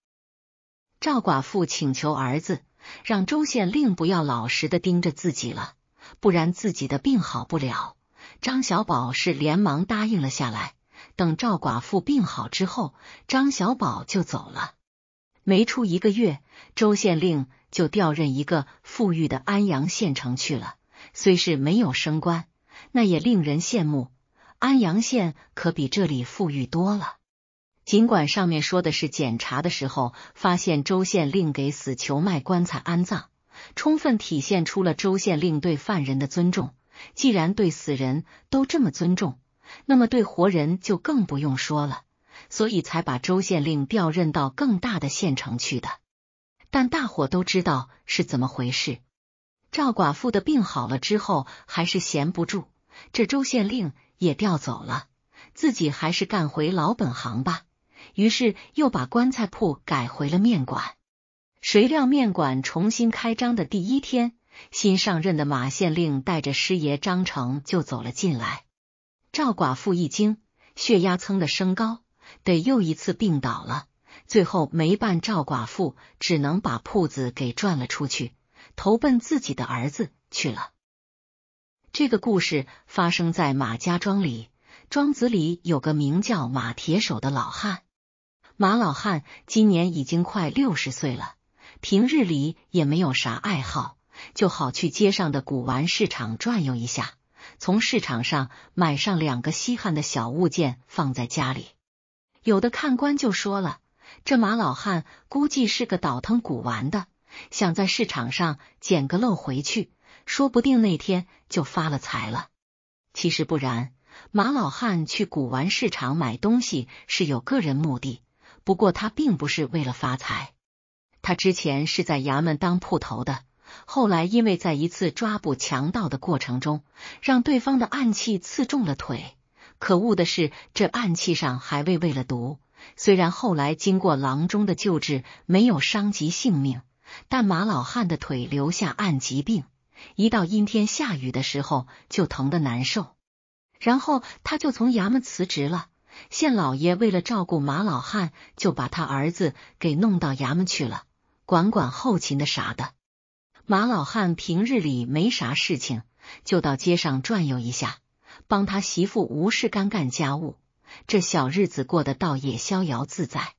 赵寡妇请求儿子让周县令不要老实的盯着自己了，不然自己的病好不了。张小宝是连忙答应了下来。等赵寡妇病好之后，张小宝就走了。没出一个月，周县令。就调任一个富裕的安阳县城去了，虽是没有升官，那也令人羡慕。安阳县可比这里富裕多了。尽管上面说的是检查的时候发现周县令给死囚卖棺材安葬，充分体现出了周县令对犯人的尊重。既然对死人都这么尊重，那么对活人就更不用说了，所以才把周县令调任到更大的县城去的。但大伙都知道是怎么回事。赵寡妇的病好了之后，还是闲不住。这周县令也调走了，自己还是干回老本行吧。于是又把棺材铺改回了面馆。谁料面馆重新开张的第一天，新上任的马县令带着师爷张成就走了进来。赵寡妇一惊，血压噌的升高，得又一次病倒了。最后没办，赵寡妇只能把铺子给转了出去，投奔自己的儿子去了。这个故事发生在马家庄里。庄子里有个名叫马铁手的老汉，马老汉今年已经快六十岁了，平日里也没有啥爱好，就好去街上的古玩市场转悠一下，从市场上买上两个稀罕的小物件放在家里。有的看官就说了。这马老汉估计是个倒腾古玩的，想在市场上捡个漏回去，说不定那天就发了财了。其实不然，马老汉去古玩市场买东西是有个人目的，不过他并不是为了发财。他之前是在衙门当铺头的，后来因为在一次抓捕强盗的过程中，让对方的暗器刺中了腿。可恶的是，这暗器上还喂喂了毒。虽然后来经过郎中的救治，没有伤及性命，但马老汉的腿留下暗疾病，一到阴天下雨的时候就疼的难受。然后他就从衙门辞职了。县老爷为了照顾马老汉，就把他儿子给弄到衙门去了，管管后勤的啥的。马老汉平日里没啥事情，就到街上转悠一下，帮他媳妇吴氏干干家务。这小日子过得倒也逍遥自在。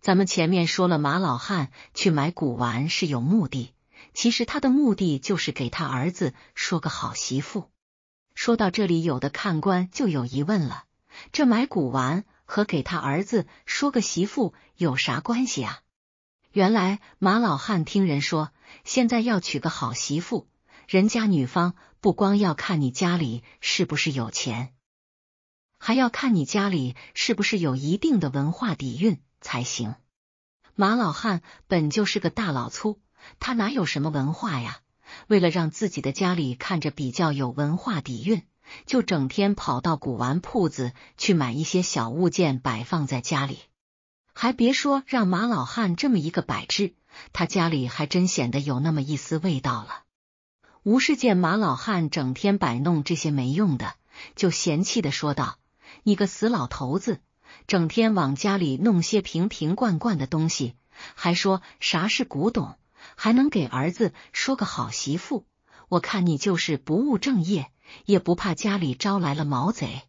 咱们前面说了，马老汉去买古玩是有目的，其实他的目的就是给他儿子说个好媳妇。说到这里，有的看官就有疑问了：这买古玩和给他儿子说个媳妇有啥关系啊？原来马老汉听人说，现在要娶个好媳妇，人家女方不光要看你家里是不是有钱。还要看你家里是不是有一定的文化底蕴才行。马老汉本就是个大老粗，他哪有什么文化呀？为了让自己的家里看着比较有文化底蕴，就整天跑到古玩铺子去买一些小物件摆放在家里。还别说，让马老汉这么一个摆置，他家里还真显得有那么一丝味道了。吴氏见马老汉整天摆弄这些没用的，就嫌弃的说道。你个死老头子，整天往家里弄些瓶瓶罐罐的东西，还说啥是古董，还能给儿子说个好媳妇？我看你就是不务正业，也不怕家里招来了毛贼。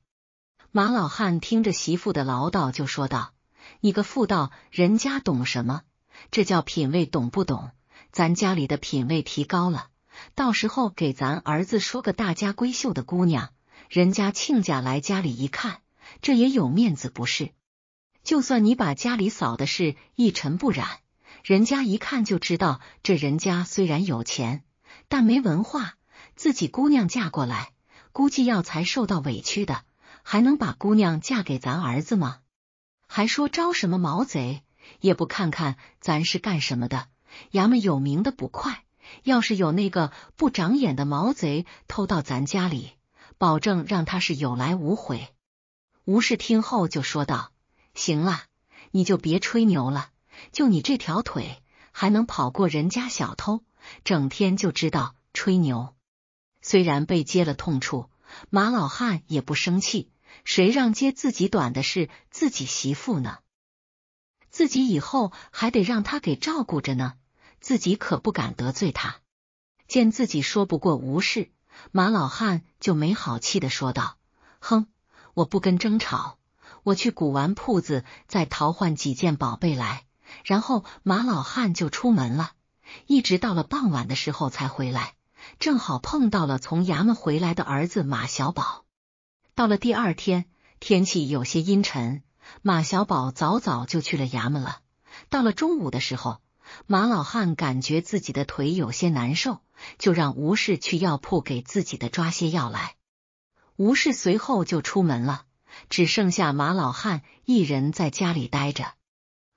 马老汉听着媳妇的唠叨，就说道：“你个妇道人家懂什么？这叫品味，懂不懂？咱家里的品味提高了，到时候给咱儿子说个大家闺秀的姑娘，人家亲家来家里一看。”这也有面子不是？就算你把家里扫的是一尘不染，人家一看就知道这人家虽然有钱，但没文化，自己姑娘嫁过来，估计要才受到委屈的，还能把姑娘嫁给咱儿子吗？还说招什么毛贼？也不看看咱是干什么的，衙门有名的捕快，要是有那个不长眼的毛贼偷到咱家里，保证让他是有来无回。吴氏听后就说道：“行了，你就别吹牛了，就你这条腿还能跑过人家小偷？整天就知道吹牛。虽然被揭了痛处，马老汉也不生气，谁让揭自己短的是自己媳妇呢？自己以后还得让他给照顾着呢，自己可不敢得罪他。见自己说不过吴氏，马老汉就没好气的说道：‘哼。’我不跟争吵，我去古玩铺子再淘换几件宝贝来。然后马老汉就出门了，一直到了傍晚的时候才回来，正好碰到了从衙门回来的儿子马小宝。到了第二天，天气有些阴沉，马小宝早早就去了衙门了。到了中午的时候，马老汉感觉自己的腿有些难受，就让吴氏去药铺给自己的抓些药来。吴氏随后就出门了，只剩下马老汉一人在家里待着。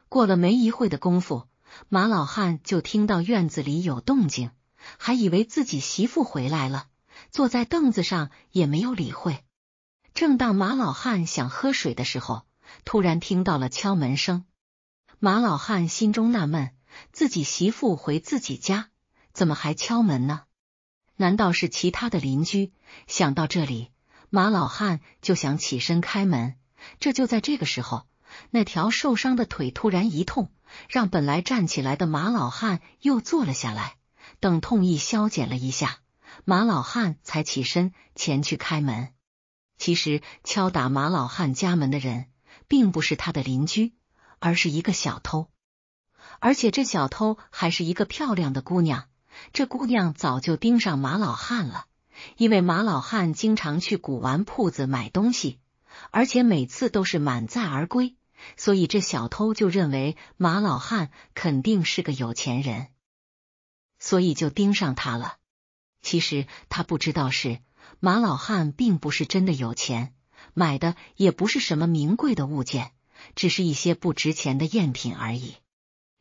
过了没一会的功夫，马老汉就听到院子里有动静，还以为自己媳妇回来了，坐在凳子上也没有理会。正当马老汉想喝水的时候，突然听到了敲门声。马老汉心中纳闷：自己媳妇回自己家，怎么还敲门呢？难道是其他的邻居？想到这里。马老汉就想起身开门，这就在这个时候，那条受伤的腿突然一痛，让本来站起来的马老汉又坐了下来。等痛意消减了一下，马老汉才起身前去开门。其实敲打马老汉家门的人，并不是他的邻居，而是一个小偷，而且这小偷还是一个漂亮的姑娘。这姑娘早就盯上马老汉了。因为马老汉经常去古玩铺子买东西，而且每次都是满载而归，所以这小偷就认为马老汉肯定是个有钱人，所以就盯上他了。其实他不知道是马老汉并不是真的有钱，买的也不是什么名贵的物件，只是一些不值钱的赝品而已。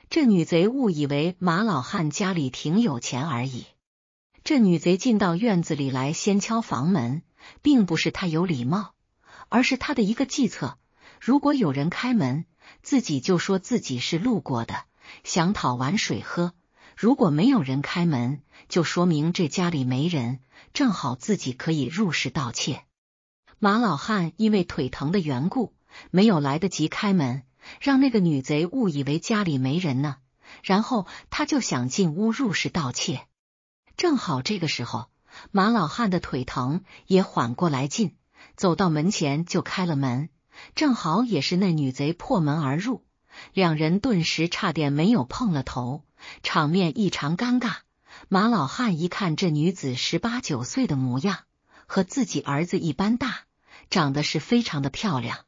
这女贼误以为马老汉家里挺有钱而已。这女贼进到院子里来，先敲房门，并不是她有礼貌，而是她的一个计策。如果有人开门，自己就说自己是路过的，想讨碗水喝；如果没有人开门，就说明这家里没人，正好自己可以入室盗窃。马老汉因为腿疼的缘故，没有来得及开门，让那个女贼误以为家里没人呢，然后他就想进屋入室盗窃。正好这个时候，马老汉的腿疼也缓过来劲，走到门前就开了门。正好也是那女贼破门而入，两人顿时差点没有碰了头，场面异常尴尬。马老汉一看这女子十八九岁的模样，和自己儿子一般大，长得是非常的漂亮，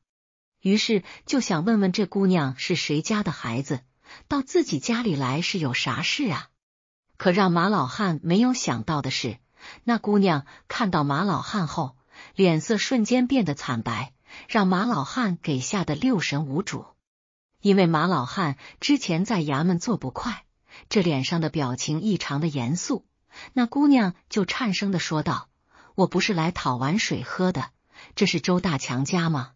于是就想问问这姑娘是谁家的孩子，到自己家里来是有啥事啊？可让马老汉没有想到的是，那姑娘看到马老汉后，脸色瞬间变得惨白，让马老汉给吓得六神无主。因为马老汉之前在衙门做捕快，这脸上的表情异常的严肃。那姑娘就颤声的说道：“我不是来讨碗水喝的，这是周大强家吗？”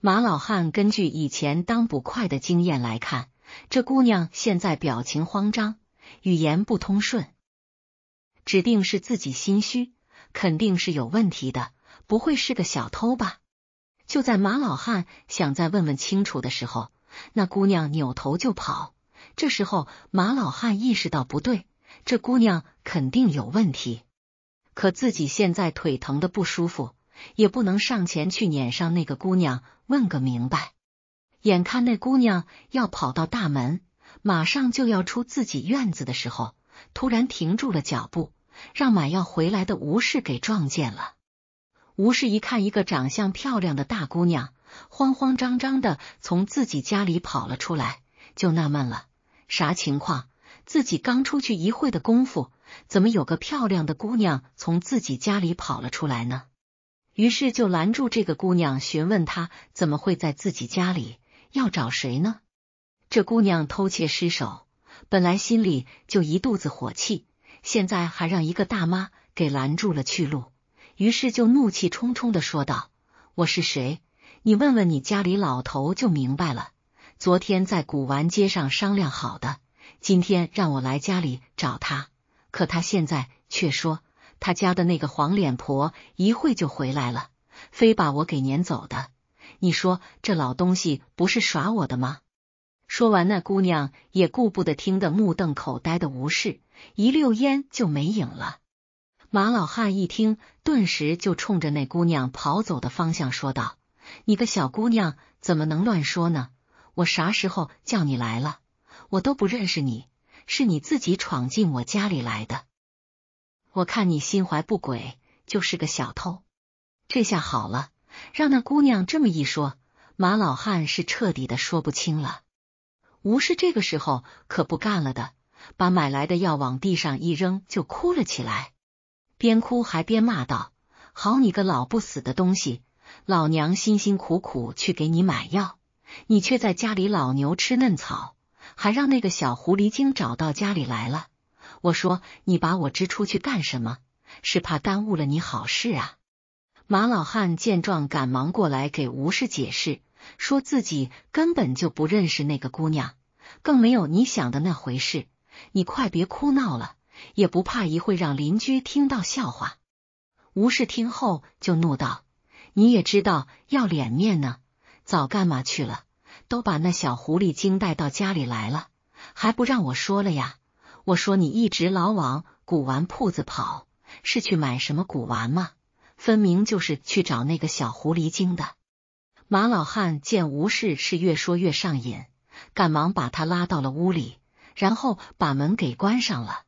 马老汉根据以前当捕快的经验来看，这姑娘现在表情慌张。语言不通顺，指定是自己心虚，肯定是有问题的，不会是个小偷吧？就在马老汉想再问问清楚的时候，那姑娘扭头就跑。这时候，马老汉意识到不对，这姑娘肯定有问题。可自己现在腿疼的不舒服，也不能上前去撵上那个姑娘问个明白。眼看那姑娘要跑到大门。马上就要出自己院子的时候，突然停住了脚步，让买药回来的吴氏给撞见了。吴氏一看，一个长相漂亮的大姑娘慌慌张张的从自己家里跑了出来，就纳闷了：啥情况？自己刚出去一会的功夫，怎么有个漂亮的姑娘从自己家里跑了出来呢？于是就拦住这个姑娘，询问她怎么会在自己家里，要找谁呢？这姑娘偷窃失手，本来心里就一肚子火气，现在还让一个大妈给拦住了去路，于是就怒气冲冲的说道：“我是谁？你问问你家里老头就明白了。昨天在古玩街上商量好的，今天让我来家里找他，可他现在却说他家的那个黄脸婆一会就回来了，非把我给撵走的。你说这老东西不是耍我的吗？”说完，那姑娘也顾不得听得目瞪口呆的无视，一溜烟就没影了。马老汉一听，顿时就冲着那姑娘跑走的方向说道：“你个小姑娘怎么能乱说呢？我啥时候叫你来了？我都不认识你，是你自己闯进我家里来的。我看你心怀不轨，就是个小偷。这下好了，让那姑娘这么一说，马老汉是彻底的说不清了。”吴氏这个时候可不干了的，把买来的药往地上一扔，就哭了起来，边哭还边骂道：“好你个老不死的东西，老娘辛辛苦苦去给你买药，你却在家里老牛吃嫩草，还让那个小狐狸精找到家里来了。我说你把我支出去干什么？是怕耽误了你好事啊？”马老汉见状，赶忙过来给吴氏解释。说自己根本就不认识那个姑娘，更没有你想的那回事。你快别哭闹了，也不怕一会让邻居听到笑话。吴氏听后就怒道：“你也知道要脸面呢，早干嘛去了？都把那小狐狸精带到家里来了，还不让我说了呀？我说你一直老往古玩铺子跑，是去买什么古玩吗？分明就是去找那个小狐狸精的。”马老汉见吴氏是越说越上瘾，赶忙把他拉到了屋里，然后把门给关上了。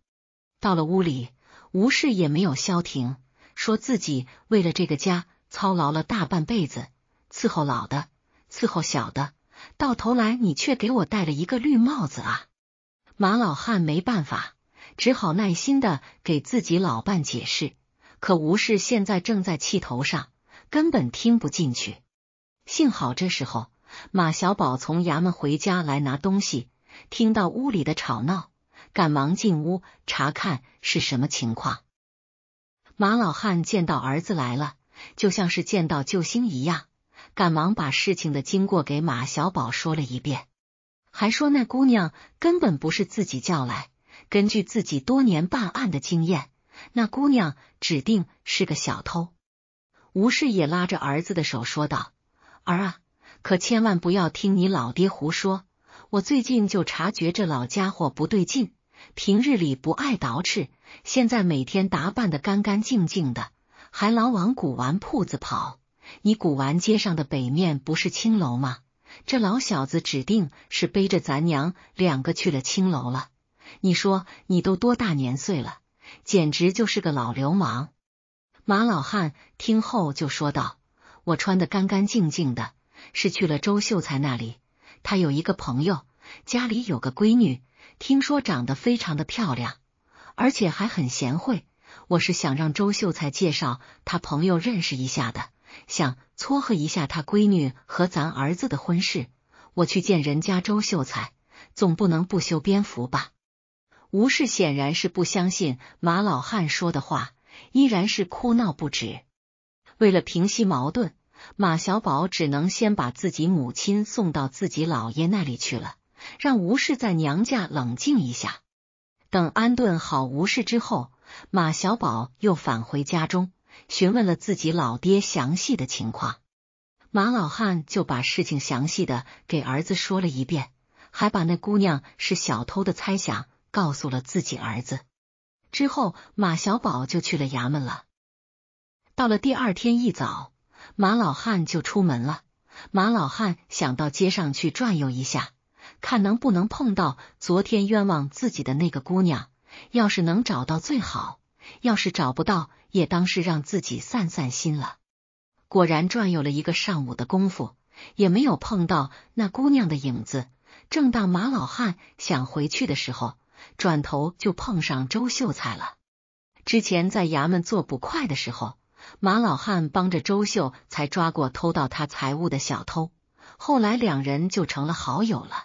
到了屋里，吴氏也没有消停，说自己为了这个家操劳了大半辈子，伺候老的，伺候小的，到头来你却给我戴了一个绿帽子啊！马老汉没办法，只好耐心的给自己老伴解释。可吴氏现在正在气头上，根本听不进去。幸好这时候马小宝从衙门回家来拿东西，听到屋里的吵闹，赶忙进屋查看是什么情况。马老汉见到儿子来了，就像是见到救星一样，赶忙把事情的经过给马小宝说了一遍，还说那姑娘根本不是自己叫来，根据自己多年办案的经验，那姑娘指定是个小偷。吴氏也拉着儿子的手说道。儿啊，可千万不要听你老爹胡说！我最近就察觉这老家伙不对劲，平日里不爱捯饬，现在每天打扮的干干净净的，还老往古玩铺子跑。你古玩街上的北面不是青楼吗？这老小子指定是背着咱娘两个去了青楼了。你说你都多大年岁了，简直就是个老流氓！马老汉听后就说道。我穿的干干净净的，是去了周秀才那里。他有一个朋友，家里有个闺女，听说长得非常的漂亮，而且还很贤惠。我是想让周秀才介绍他朋友认识一下的，想撮合一下他闺女和咱儿子的婚事。我去见人家周秀才，总不能不修边幅吧？吴氏显然是不相信马老汉说的话，依然是哭闹不止。为了平息矛盾，马小宝只能先把自己母亲送到自己姥爷那里去了，让吴氏在娘家冷静一下。等安顿好吴氏之后，马小宝又返回家中，询问了自己老爹详细的情况。马老汉就把事情详细的给儿子说了一遍，还把那姑娘是小偷的猜想告诉了自己儿子。之后，马小宝就去了衙门了。到了第二天一早，马老汉就出门了。马老汉想到街上去转悠一下，看能不能碰到昨天冤枉自己的那个姑娘。要是能找到最好，要是找不到，也当是让自己散散心了。果然，转悠了一个上午的功夫，也没有碰到那姑娘的影子。正当马老汉想回去的时候，转头就碰上周秀才了。之前在衙门做捕快的时候，马老汉帮着周秀才抓过偷盗他财物的小偷，后来两人就成了好友了。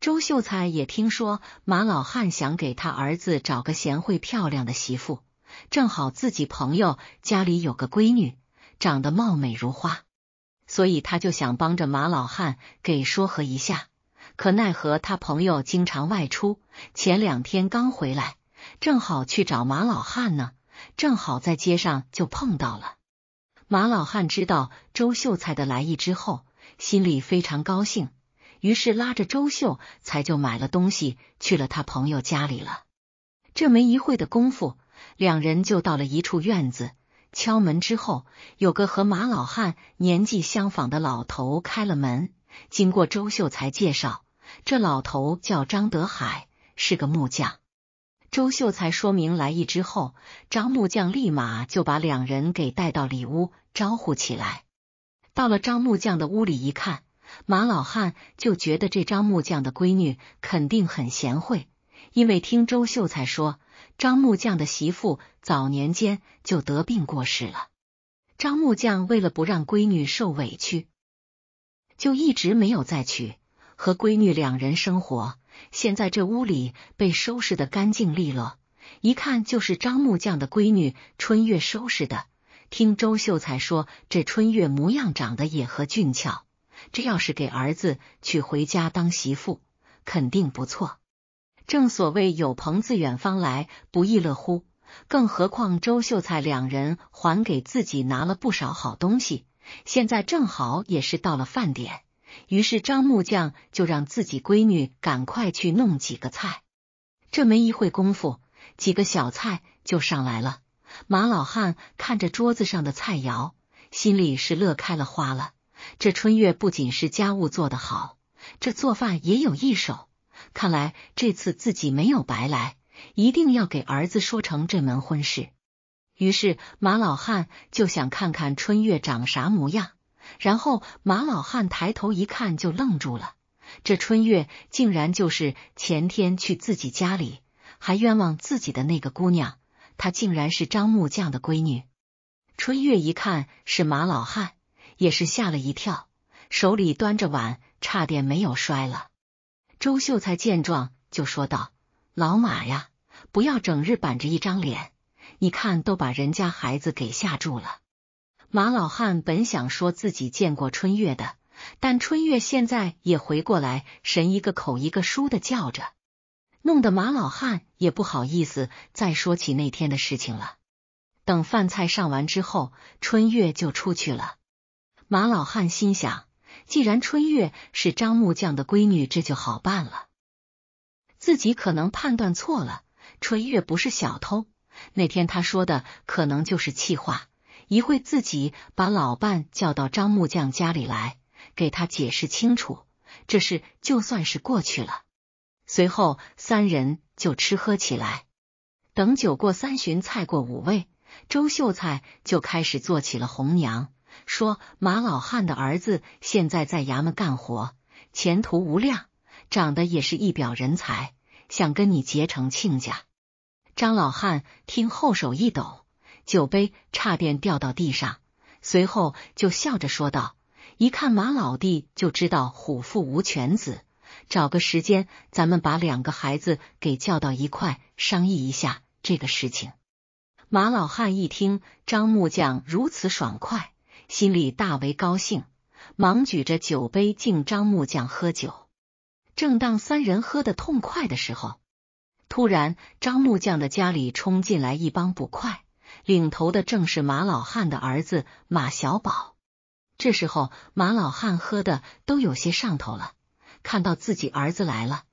周秀才也听说马老汉想给他儿子找个贤惠漂亮的媳妇，正好自己朋友家里有个闺女，长得貌美如花，所以他就想帮着马老汉给说和一下。可奈何他朋友经常外出，前两天刚回来，正好去找马老汉呢。正好在街上就碰到了马老汉，知道周秀才的来意之后，心里非常高兴，于是拉着周秀才就买了东西去了他朋友家里了。这没一会的功夫，两人就到了一处院子，敲门之后，有个和马老汉年纪相仿的老头开了门。经过周秀才介绍，这老头叫张德海，是个木匠。周秀才说明来意之后，张木匠立马就把两人给带到里屋招呼起来。到了张木匠的屋里一看，马老汉就觉得这张木匠的闺女肯定很贤惠，因为听周秀才说，张木匠的媳妇早年间就得病过世了。张木匠为了不让闺女受委屈，就一直没有再娶，和闺女两人生活。现在这屋里被收拾的干净利落，一看就是张木匠的闺女春月收拾的。听周秀才说，这春月模样长得也和俊俏，这要是给儿子娶回家当媳妇，肯定不错。正所谓有朋自远方来，不亦乐乎？更何况周秀才两人还给自己拿了不少好东西，现在正好也是到了饭点。于是张木匠就让自己闺女赶快去弄几个菜，这没一会功夫，几个小菜就上来了。马老汉看着桌子上的菜肴，心里是乐开了花了。这春月不仅是家务做得好，这做饭也有一手，看来这次自己没有白来，一定要给儿子说成这门婚事。于是马老汉就想看看春月长啥模样。然后马老汉抬头一看，就愣住了。这春月竟然就是前天去自己家里还冤枉自己的那个姑娘，她竟然是张木匠的闺女。春月一看是马老汉，也是吓了一跳，手里端着碗差点没有摔了。周秀才见状就说道：“老马呀，不要整日板着一张脸，你看都把人家孩子给吓住了。”马老汉本想说自己见过春月的，但春月现在也回过来，神一个口一个书的叫着，弄得马老汉也不好意思再说起那天的事情了。等饭菜上完之后，春月就出去了。马老汉心想，既然春月是张木匠的闺女，这就好办了。自己可能判断错了，春月不是小偷。那天他说的可能就是气话。一会自己把老伴叫到张木匠家里来，给他解释清楚这事，就算是过去了。随后三人就吃喝起来。等酒过三巡，菜过五味，周秀才就开始做起了红娘，说马老汉的儿子现在在衙门干活，前途无量，长得也是一表人才，想跟你结成亲家。张老汉听后手一抖。酒杯差点掉到地上，随后就笑着说道：“一看马老弟就知道虎父无犬子，找个时间咱们把两个孩子给叫到一块，商议一下这个事情。”马老汉一听张木匠如此爽快，心里大为高兴，忙举着酒杯敬张木匠喝酒。正当三人喝得痛快的时候，突然张木匠的家里冲进来一帮捕快。领头的正是马老汉的儿子马小宝。这时候，马老汉喝的都有些上头了，看到自己儿子来了，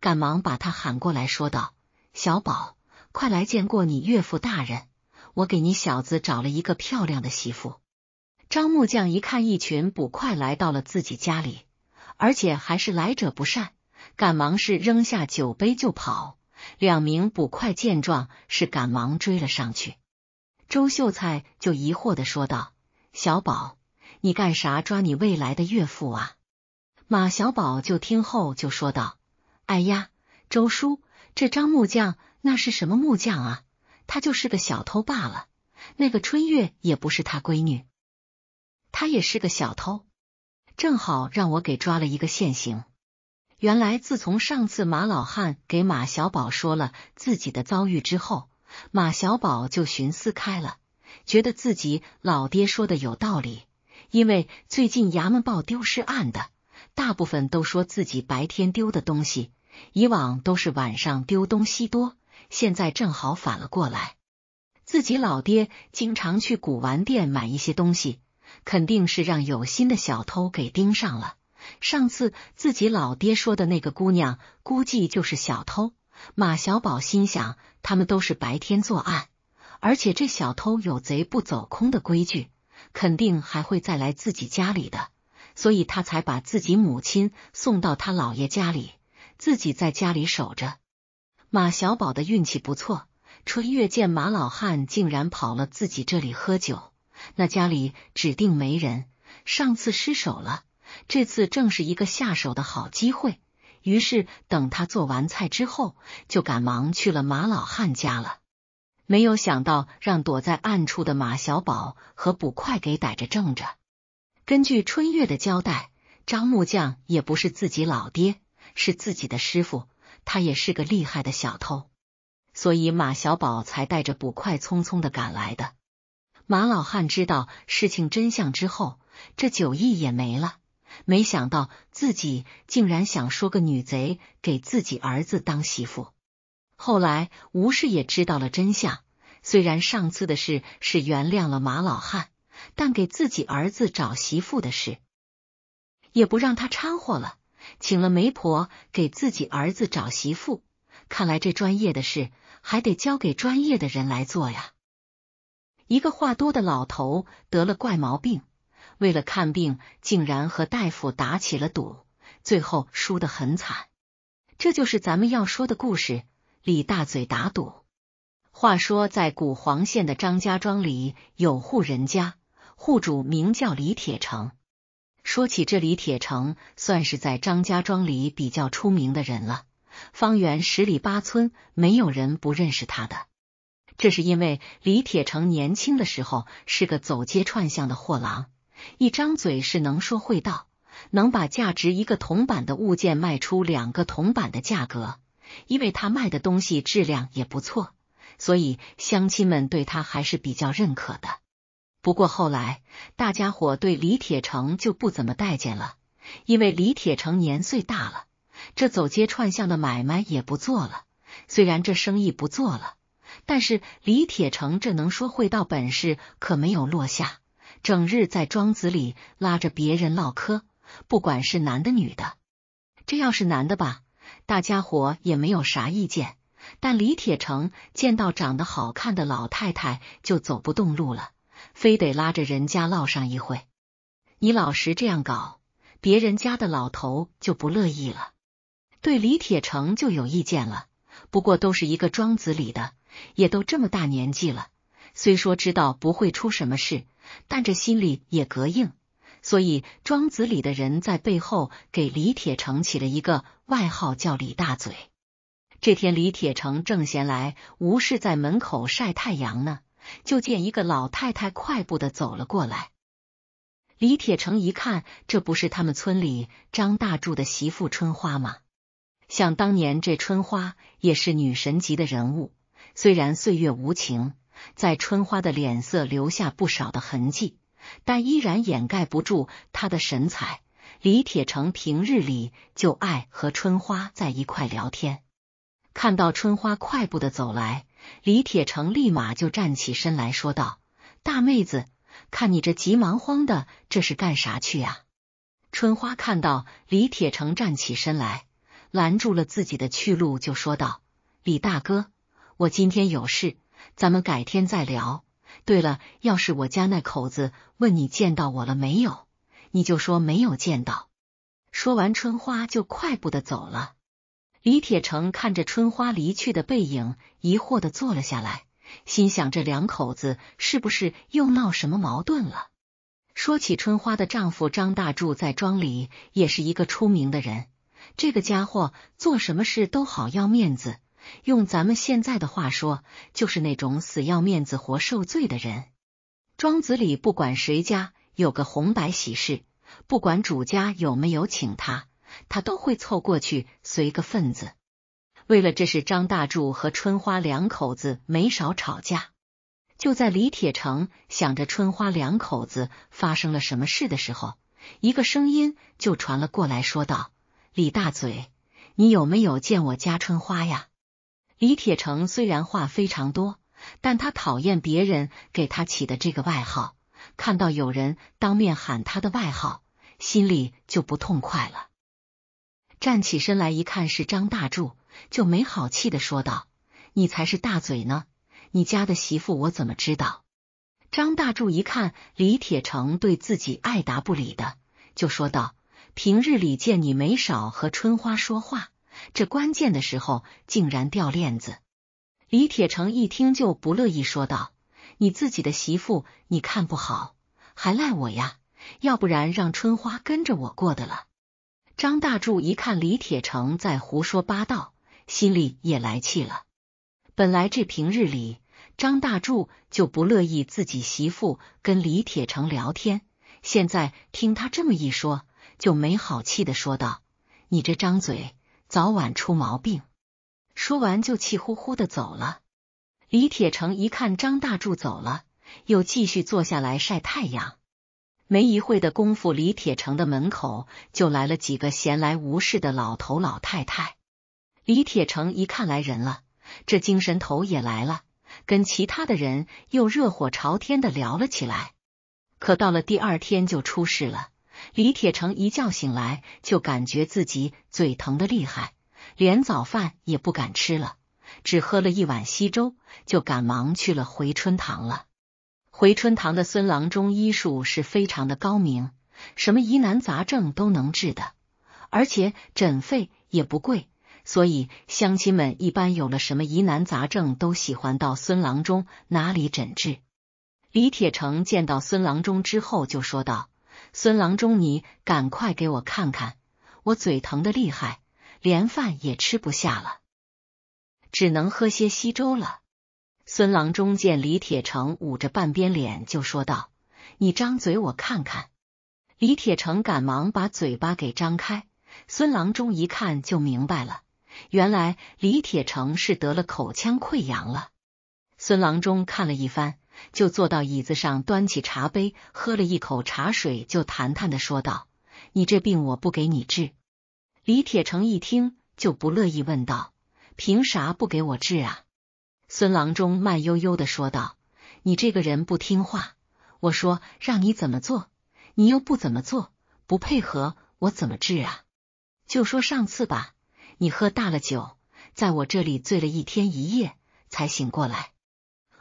赶忙把他喊过来说道：“小宝，快来见过你岳父大人！我给你小子找了一个漂亮的媳妇。”张木匠一看，一群捕快来到了自己家里，而且还是来者不善，赶忙是扔下酒杯就跑。两名捕快见状，是赶忙追了上去。周秀才就疑惑的说道：“小宝，你干啥抓你未来的岳父啊？”马小宝就听后就说道：“哎呀，周叔，这张木匠那是什么木匠啊？他就是个小偷罢了。那个春月也不是他闺女，他也是个小偷，正好让我给抓了一个现行。原来自从上次马老汉给马小宝说了自己的遭遇之后。”马小宝就寻思开了，觉得自己老爹说的有道理，因为最近衙门报丢失案的大部分都说自己白天丢的东西，以往都是晚上丢东西多，现在正好反了过来。自己老爹经常去古玩店买一些东西，肯定是让有心的小偷给盯上了。上次自己老爹说的那个姑娘，估计就是小偷。马小宝心想，他们都是白天作案，而且这小偷有贼不走空的规矩，肯定还会再来自己家里的，所以他才把自己母亲送到他姥爷家里，自己在家里守着。马小宝的运气不错，春月见马老汉竟然跑了自己这里喝酒，那家里指定没人。上次失手了，这次正是一个下手的好机会。于是，等他做完菜之后，就赶忙去了马老汉家了。没有想到，让躲在暗处的马小宝和捕快给逮着正着。根据春月的交代，张木匠也不是自己老爹，是自己的师傅，他也是个厉害的小偷，所以马小宝才带着捕快匆匆的赶来的。马老汉知道事情真相之后，这酒意也没了。没想到自己竟然想说个女贼给自己儿子当媳妇。后来吴氏也知道了真相，虽然上次的事是原谅了马老汉，但给自己儿子找媳妇的事也不让他掺和了，请了媒婆给自己儿子找媳妇。看来这专业的事还得交给专业的人来做呀。一个话多的老头得了怪毛病。为了看病，竟然和大夫打起了赌，最后输得很惨。这就是咱们要说的故事：李大嘴打赌。话说，在古黄县的张家庄里，有户人家，户主名叫李铁成。说起这李铁成，算是在张家庄里比较出名的人了，方圆十里八村，没有人不认识他的。这是因为李铁成年轻的时候是个走街串巷的货郎。一张嘴是能说会道，能把价值一个铜板的物件卖出两个铜板的价格，因为他卖的东西质量也不错，所以乡亲们对他还是比较认可的。不过后来大家伙对李铁成就不怎么待见了，因为李铁成年岁大了，这走街串巷的买卖也不做了。虽然这生意不做了，但是李铁成这能说会道本事可没有落下。整日在庄子里拉着别人唠嗑，不管是男的女的。这要是男的吧，大家伙也没有啥意见。但李铁成见到长得好看的老太太就走不动路了，非得拉着人家唠上一会。你老是这样搞，别人家的老头就不乐意了，对李铁成就有意见了。不过都是一个庄子里的，也都这么大年纪了，虽说知道不会出什么事。但这心里也膈应。所以庄子里的人在背后给李铁成起了一个外号，叫李大嘴。这天，李铁成正闲来无事在门口晒太阳呢，就见一个老太太快步的走了过来。李铁成一看，这不是他们村里张大柱的媳妇春花吗？想当年，这春花也是女神级的人物，虽然岁月无情。在春花的脸色留下不少的痕迹，但依然掩盖不住她的神采。李铁成平日里就爱和春花在一块聊天。看到春花快步的走来，李铁成立马就站起身来说道：“大妹子，看你这急忙慌的，这是干啥去呀？”春花看到李铁成站起身来，拦住了自己的去路，就说道：“李大哥，我今天有事。”咱们改天再聊。对了，要是我家那口子问你见到我了没有，你就说没有见到。说完，春花就快步的走了。李铁成看着春花离去的背影，疑惑的坐了下来，心想这两口子是不是又闹什么矛盾了？说起春花的丈夫张大柱，在庄里也是一个出名的人。这个家伙做什么事都好要面子。用咱们现在的话说，就是那种死要面子活受罪的人。庄子里不管谁家有个红白喜事，不管主家有没有请他，他都会凑过去随个份子。为了这事，张大柱和春花两口子没少吵架。就在李铁成想着春花两口子发生了什么事的时候，一个声音就传了过来，说道：“李大嘴，你有没有见我家春花呀？”李铁成虽然话非常多，但他讨厌别人给他起的这个外号，看到有人当面喊他的外号，心里就不痛快了。站起身来一看是张大柱，就没好气的说道：“你才是大嘴呢，你家的媳妇我怎么知道？”张大柱一看李铁成对自己爱答不理的，就说道：“平日里见你没少和春花说话。”这关键的时候竟然掉链子！李铁成一听就不乐意，说道：“你自己的媳妇你看不好，还赖我呀？要不然让春花跟着我过的了。”张大柱一看李铁成在胡说八道，心里也来气了。本来这平日里张大柱就不乐意自己媳妇跟李铁成聊天，现在听他这么一说，就没好气的说道：“你这张嘴！”早晚出毛病。说完就气呼呼的走了。李铁成一看张大柱走了，又继续坐下来晒太阳。没一会的功夫，李铁成的门口就来了几个闲来无事的老头老太太。李铁成一看来人了，这精神头也来了，跟其他的人又热火朝天的聊了起来。可到了第二天就出事了。李铁成一觉醒来就感觉自己嘴疼的厉害，连早饭也不敢吃了，只喝了一碗稀粥，就赶忙去了回春堂了。回春堂的孙郎中医术是非常的高明，什么疑难杂症都能治的，而且诊费也不贵，所以乡亲们一般有了什么疑难杂症都喜欢到孙郎中哪里诊治。李铁成见到孙郎中之后就说道。孙郎中，你赶快给我看看，我嘴疼的厉害，连饭也吃不下了，只能喝些稀粥了。孙郎中见李铁成捂着半边脸，就说道：“你张嘴，我看看。”李铁成赶忙把嘴巴给张开，孙郎中一看就明白了，原来李铁成是得了口腔溃疡了。孙郎中看了一番。就坐到椅子上，端起茶杯喝了一口茶水，就谈谈的说道：“你这病我不给你治。”李铁成一听就不乐意，问道：“凭啥不给我治啊？”孙郎中慢悠悠的说道：“你这个人不听话，我说让你怎么做，你又不怎么做，不配合，我怎么治啊？就说上次吧，你喝大了酒，在我这里醉了一天一夜，才醒过来。”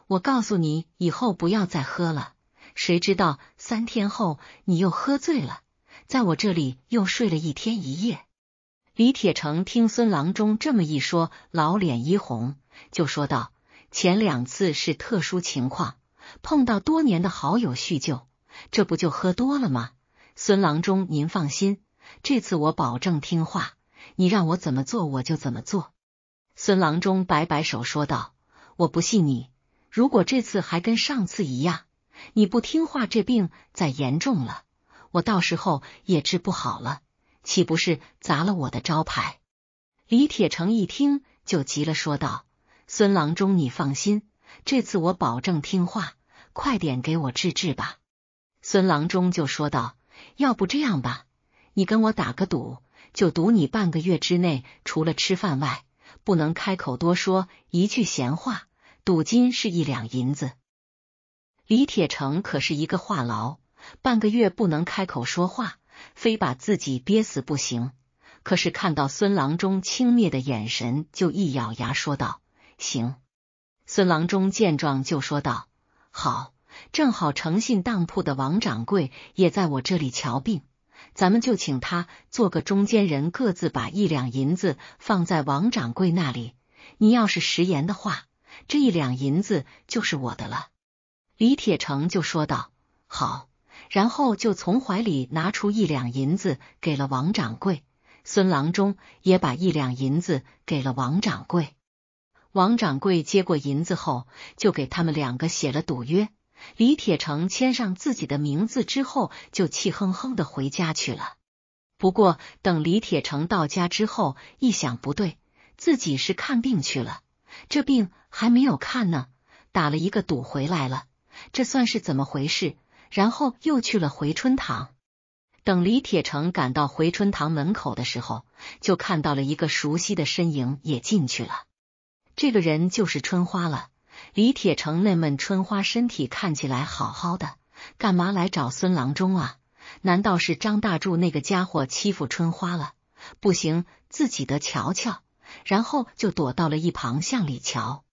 我告诉你，以后不要再喝了。谁知道三天后你又喝醉了，在我这里又睡了一天一夜。李铁成听孙郎中这么一说，老脸一红，就说道：“前两次是特殊情况，碰到多年的好友叙旧，这不就喝多了吗？”孙郎中，您放心，这次我保证听话，你让我怎么做，我就怎么做。孙郎中摆摆手说道：“我不信你。”如果这次还跟上次一样，你不听话，这病再严重了，我到时候也治不好了，岂不是砸了我的招牌？李铁成一听就急了，说道：“孙郎中，你放心，这次我保证听话。快点给我治治吧。”孙郎中就说道：“要不这样吧，你跟我打个赌，就赌你半个月之内，除了吃饭外，不能开口多说一句闲话。”赌金是一两银子。李铁成可是一个话痨，半个月不能开口说话，非把自己憋死不行。可是看到孙郎中轻蔑的眼神，就一咬牙说道：“行。”孙郎中见状就说道：“好，正好诚信当铺的王掌柜也在我这里瞧病，咱们就请他做个中间人，各自把一两银子放在王掌柜那里。你要是食言的话。”这一两银子就是我的了，李铁成就说道：“好。”然后就从怀里拿出一两银子给了王掌柜。孙郎中也把一两银子给了王掌柜。王掌柜接过银子后，就给他们两个写了赌约。李铁成签上自己的名字之后，就气哼哼的回家去了。不过等李铁成到家之后，一想不对，自己是看病去了。这病还没有看呢，打了一个赌回来了，这算是怎么回事？然后又去了回春堂。等李铁成赶到回春堂门口的时候，就看到了一个熟悉的身影也进去了。这个人就是春花了。李铁成纳闷，春花身体看起来好好的，干嘛来找孙郎中啊？难道是张大柱那个家伙欺负春花了？不行，自己得瞧瞧。然后就躲到了一旁向里瞧。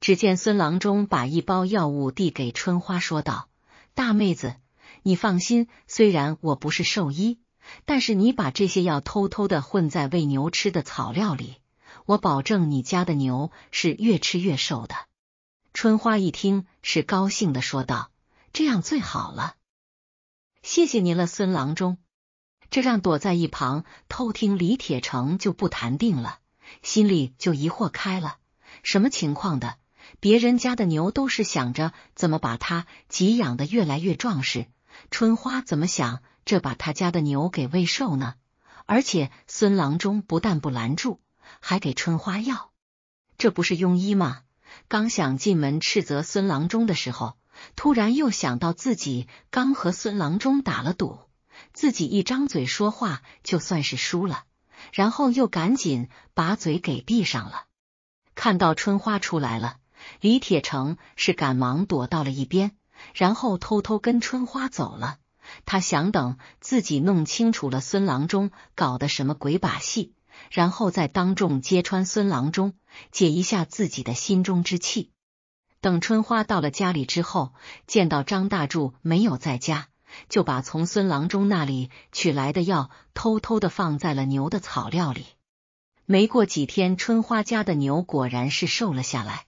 只见孙郎中把一包药物递给春花，说道：“大妹子，你放心，虽然我不是兽医，但是你把这些药偷偷的混在喂牛吃的草料里，我保证你家的牛是越吃越瘦的。”春花一听是高兴的，说道：“这样最好了，谢谢您了，孙郎中。”这让躲在一旁偷听李铁成就不谈定了。心里就疑惑开了，什么情况的？别人家的牛都是想着怎么把它给养的越来越壮实，春花怎么想，这把他家的牛给喂瘦呢？而且孙郎中不但不拦住，还给春花药，这不是庸医吗？刚想进门斥责孙郎中的时候，突然又想到自己刚和孙郎中打了赌，自己一张嘴说话就算是输了。然后又赶紧把嘴给闭上了。看到春花出来了，李铁成是赶忙躲到了一边，然后偷偷跟春花走了。他想等自己弄清楚了孙郎中搞的什么鬼把戏，然后再当众揭穿孙郎中，解一下自己的心中之气。等春花到了家里之后，见到张大柱没有在家。就把从孙郎中那里取来的药偷偷的放在了牛的草料里。没过几天，春花家的牛果然是瘦了下来，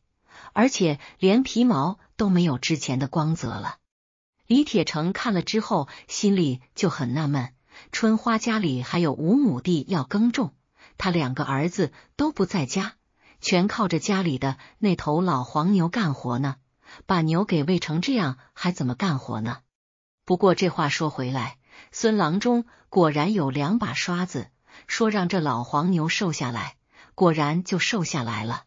而且连皮毛都没有之前的光泽了。李铁成看了之后，心里就很纳闷：春花家里还有五亩地要耕种，他两个儿子都不在家，全靠着家里的那头老黄牛干活呢。把牛给喂成这样，还怎么干活呢？不过这话说回来，孙郎中果然有两把刷子，说让这老黄牛瘦下来，果然就瘦下来了。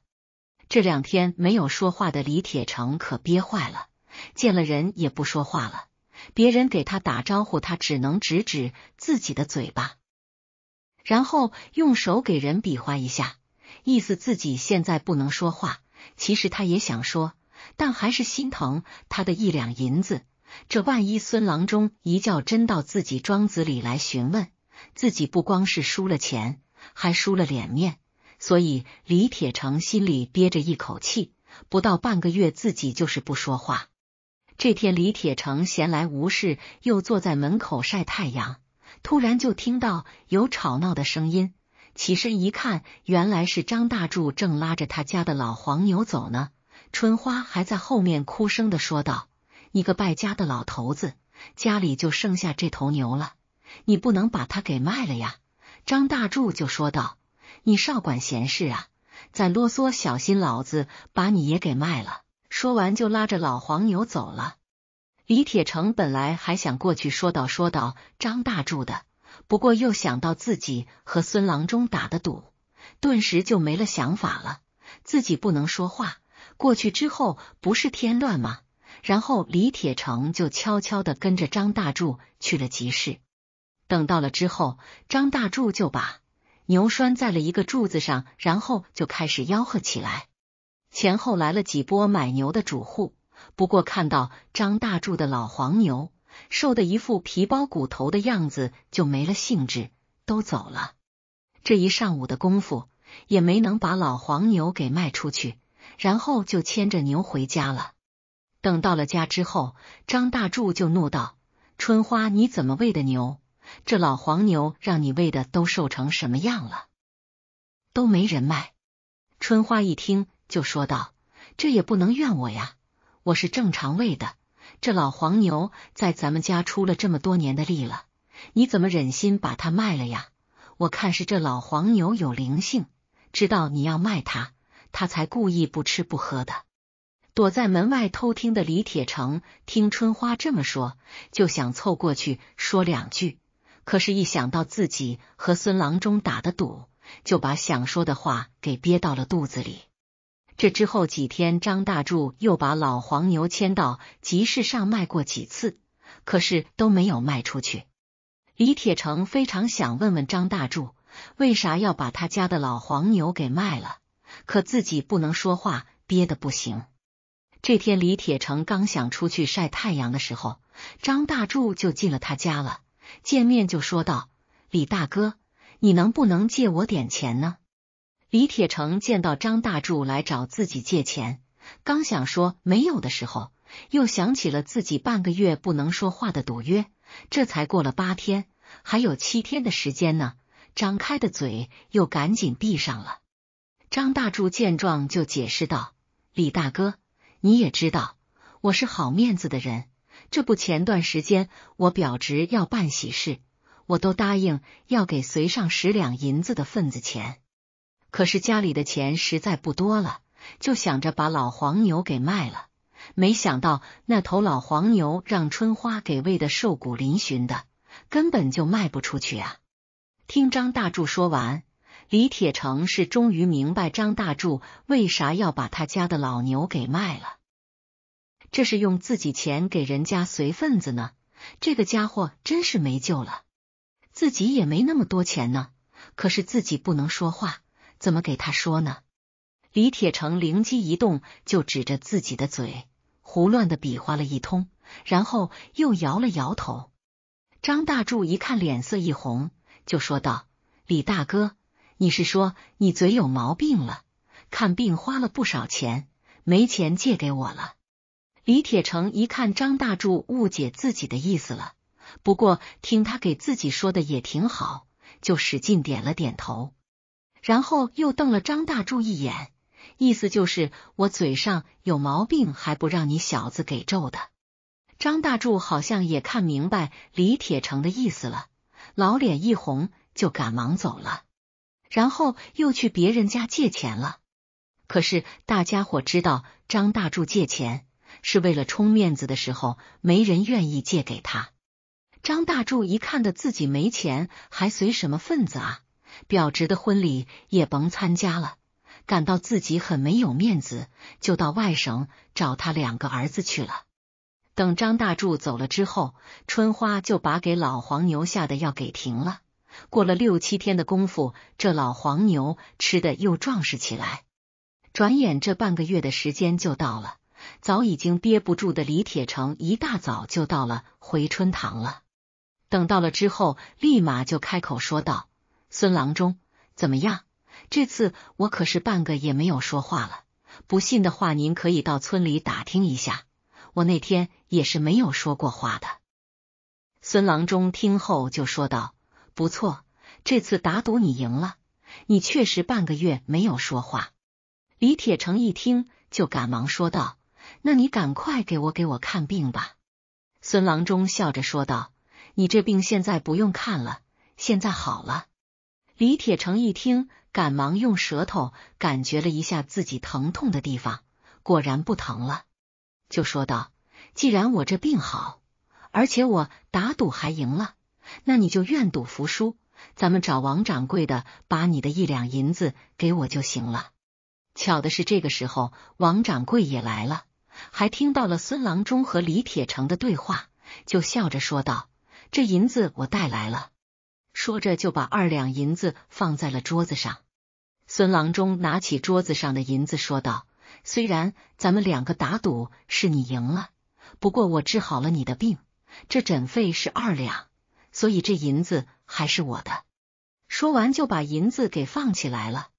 这两天没有说话的李铁成可憋坏了，见了人也不说话了，别人给他打招呼，他只能指指自己的嘴巴，然后用手给人比划一下，意思自己现在不能说话。其实他也想说，但还是心疼他的一两银子。这万一孙郎中一觉真到自己庄子里来询问，自己不光是输了钱，还输了脸面。所以李铁成心里憋着一口气，不到半个月，自己就是不说话。这天，李铁成闲来无事，又坐在门口晒太阳，突然就听到有吵闹的声音。起身一看，原来是张大柱正拉着他家的老黄牛走呢，春花还在后面哭声的说道。你个败家的老头子，家里就剩下这头牛了，你不能把它给卖了呀！张大柱就说道：“你少管闲事啊，再啰嗦小心老子把你也给卖了。”说完就拉着老黄牛走了。李铁成本来还想过去说道说道张大柱的，不过又想到自己和孙郎中打的赌，顿时就没了想法了。自己不能说话，过去之后不是添乱吗？然后李铁成就悄悄的跟着张大柱去了集市。等到了之后，张大柱就把牛拴在了一个柱子上，然后就开始吆喝起来。前后来了几波买牛的主户，不过看到张大柱的老黄牛瘦的一副皮包骨头的样子，就没了兴致，都走了。这一上午的功夫也没能把老黄牛给卖出去，然后就牵着牛回家了。等到了家之后，张大柱就怒道：“春花，你怎么喂的牛？这老黄牛让你喂的都瘦成什么样了？都没人卖。”春花一听就说道：“这也不能怨我呀，我是正常喂的。这老黄牛在咱们家出了这么多年的力了，你怎么忍心把它卖了呀？我看是这老黄牛有灵性，知道你要卖它，它才故意不吃不喝的。”躲在门外偷听的李铁成听春花这么说，就想凑过去说两句，可是，一想到自己和孙郎中打的赌，就把想说的话给憋到了肚子里。这之后几天，张大柱又把老黄牛牵到集市上卖过几次，可是都没有卖出去。李铁成非常想问问张大柱，为啥要把他家的老黄牛给卖了，可自己不能说话，憋得不行。这天，李铁成刚想出去晒太阳的时候，张大柱就进了他家了。见面就说道：“李大哥，你能不能借我点钱呢？”李铁成见到张大柱来找自己借钱，刚想说没有的时候，又想起了自己半个月不能说话的赌约，这才过了八天，还有七天的时间呢。张开的嘴又赶紧闭上了。张大柱见状就解释道：“李大哥。”你也知道我是好面子的人，这不前段时间我表侄要办喜事，我都答应要给随上十两银子的份子钱。可是家里的钱实在不多了，就想着把老黄牛给卖了。没想到那头老黄牛让春花给喂的瘦骨嶙峋的，根本就卖不出去啊！听张大柱说完。李铁成是终于明白张大柱为啥要把他家的老牛给卖了，这是用自己钱给人家随份子呢。这个家伙真是没救了，自己也没那么多钱呢。可是自己不能说话，怎么给他说呢？李铁成灵机一动，就指着自己的嘴，胡乱的比划了一通，然后又摇了摇头。张大柱一看脸色一红，就说道：“李大哥。”你是说你嘴有毛病了？看病花了不少钱，没钱借给我了。李铁成一看张大柱误解自己的意思了，不过听他给自己说的也挺好，就使劲点了点头，然后又瞪了张大柱一眼，意思就是我嘴上有毛病还不让你小子给咒的。张大柱好像也看明白李铁成的意思了，老脸一红就赶忙走了。然后又去别人家借钱了。可是大家伙知道张大柱借钱是为了充面子的时候，没人愿意借给他。张大柱一看的自己没钱，还随什么份子啊？表侄的婚礼也甭参加了，感到自己很没有面子，就到外省找他两个儿子去了。等张大柱走了之后，春花就把给老黄牛下的药给停了。过了六七天的功夫，这老黄牛吃的又壮实起来。转眼这半个月的时间就到了，早已经憋不住的李铁成一大早就到了回春堂了。等到了之后，立马就开口说道：“孙郎中，怎么样？这次我可是半个也没有说话了。不信的话，您可以到村里打听一下，我那天也是没有说过话的。”孙郎中听后就说道。不错，这次打赌你赢了。你确实半个月没有说话。李铁成一听就赶忙说道：“那你赶快给我给我看病吧。”孙郎中笑着说道：“你这病现在不用看了，现在好了。”李铁成一听，赶忙用舌头感觉了一下自己疼痛的地方，果然不疼了，就说道：“既然我这病好，而且我打赌还赢了。”那你就愿赌服输，咱们找王掌柜的把你的一两银子给我就行了。巧的是，这个时候王掌柜也来了，还听到了孙郎中和李铁成的对话，就笑着说道：“这银子我带来了。”说着就把二两银子放在了桌子上。孙郎中拿起桌子上的银子说道：“虽然咱们两个打赌是你赢了，不过我治好了你的病，这诊费是二两。”所以这银子还是我的。说完就把银子给放起来了。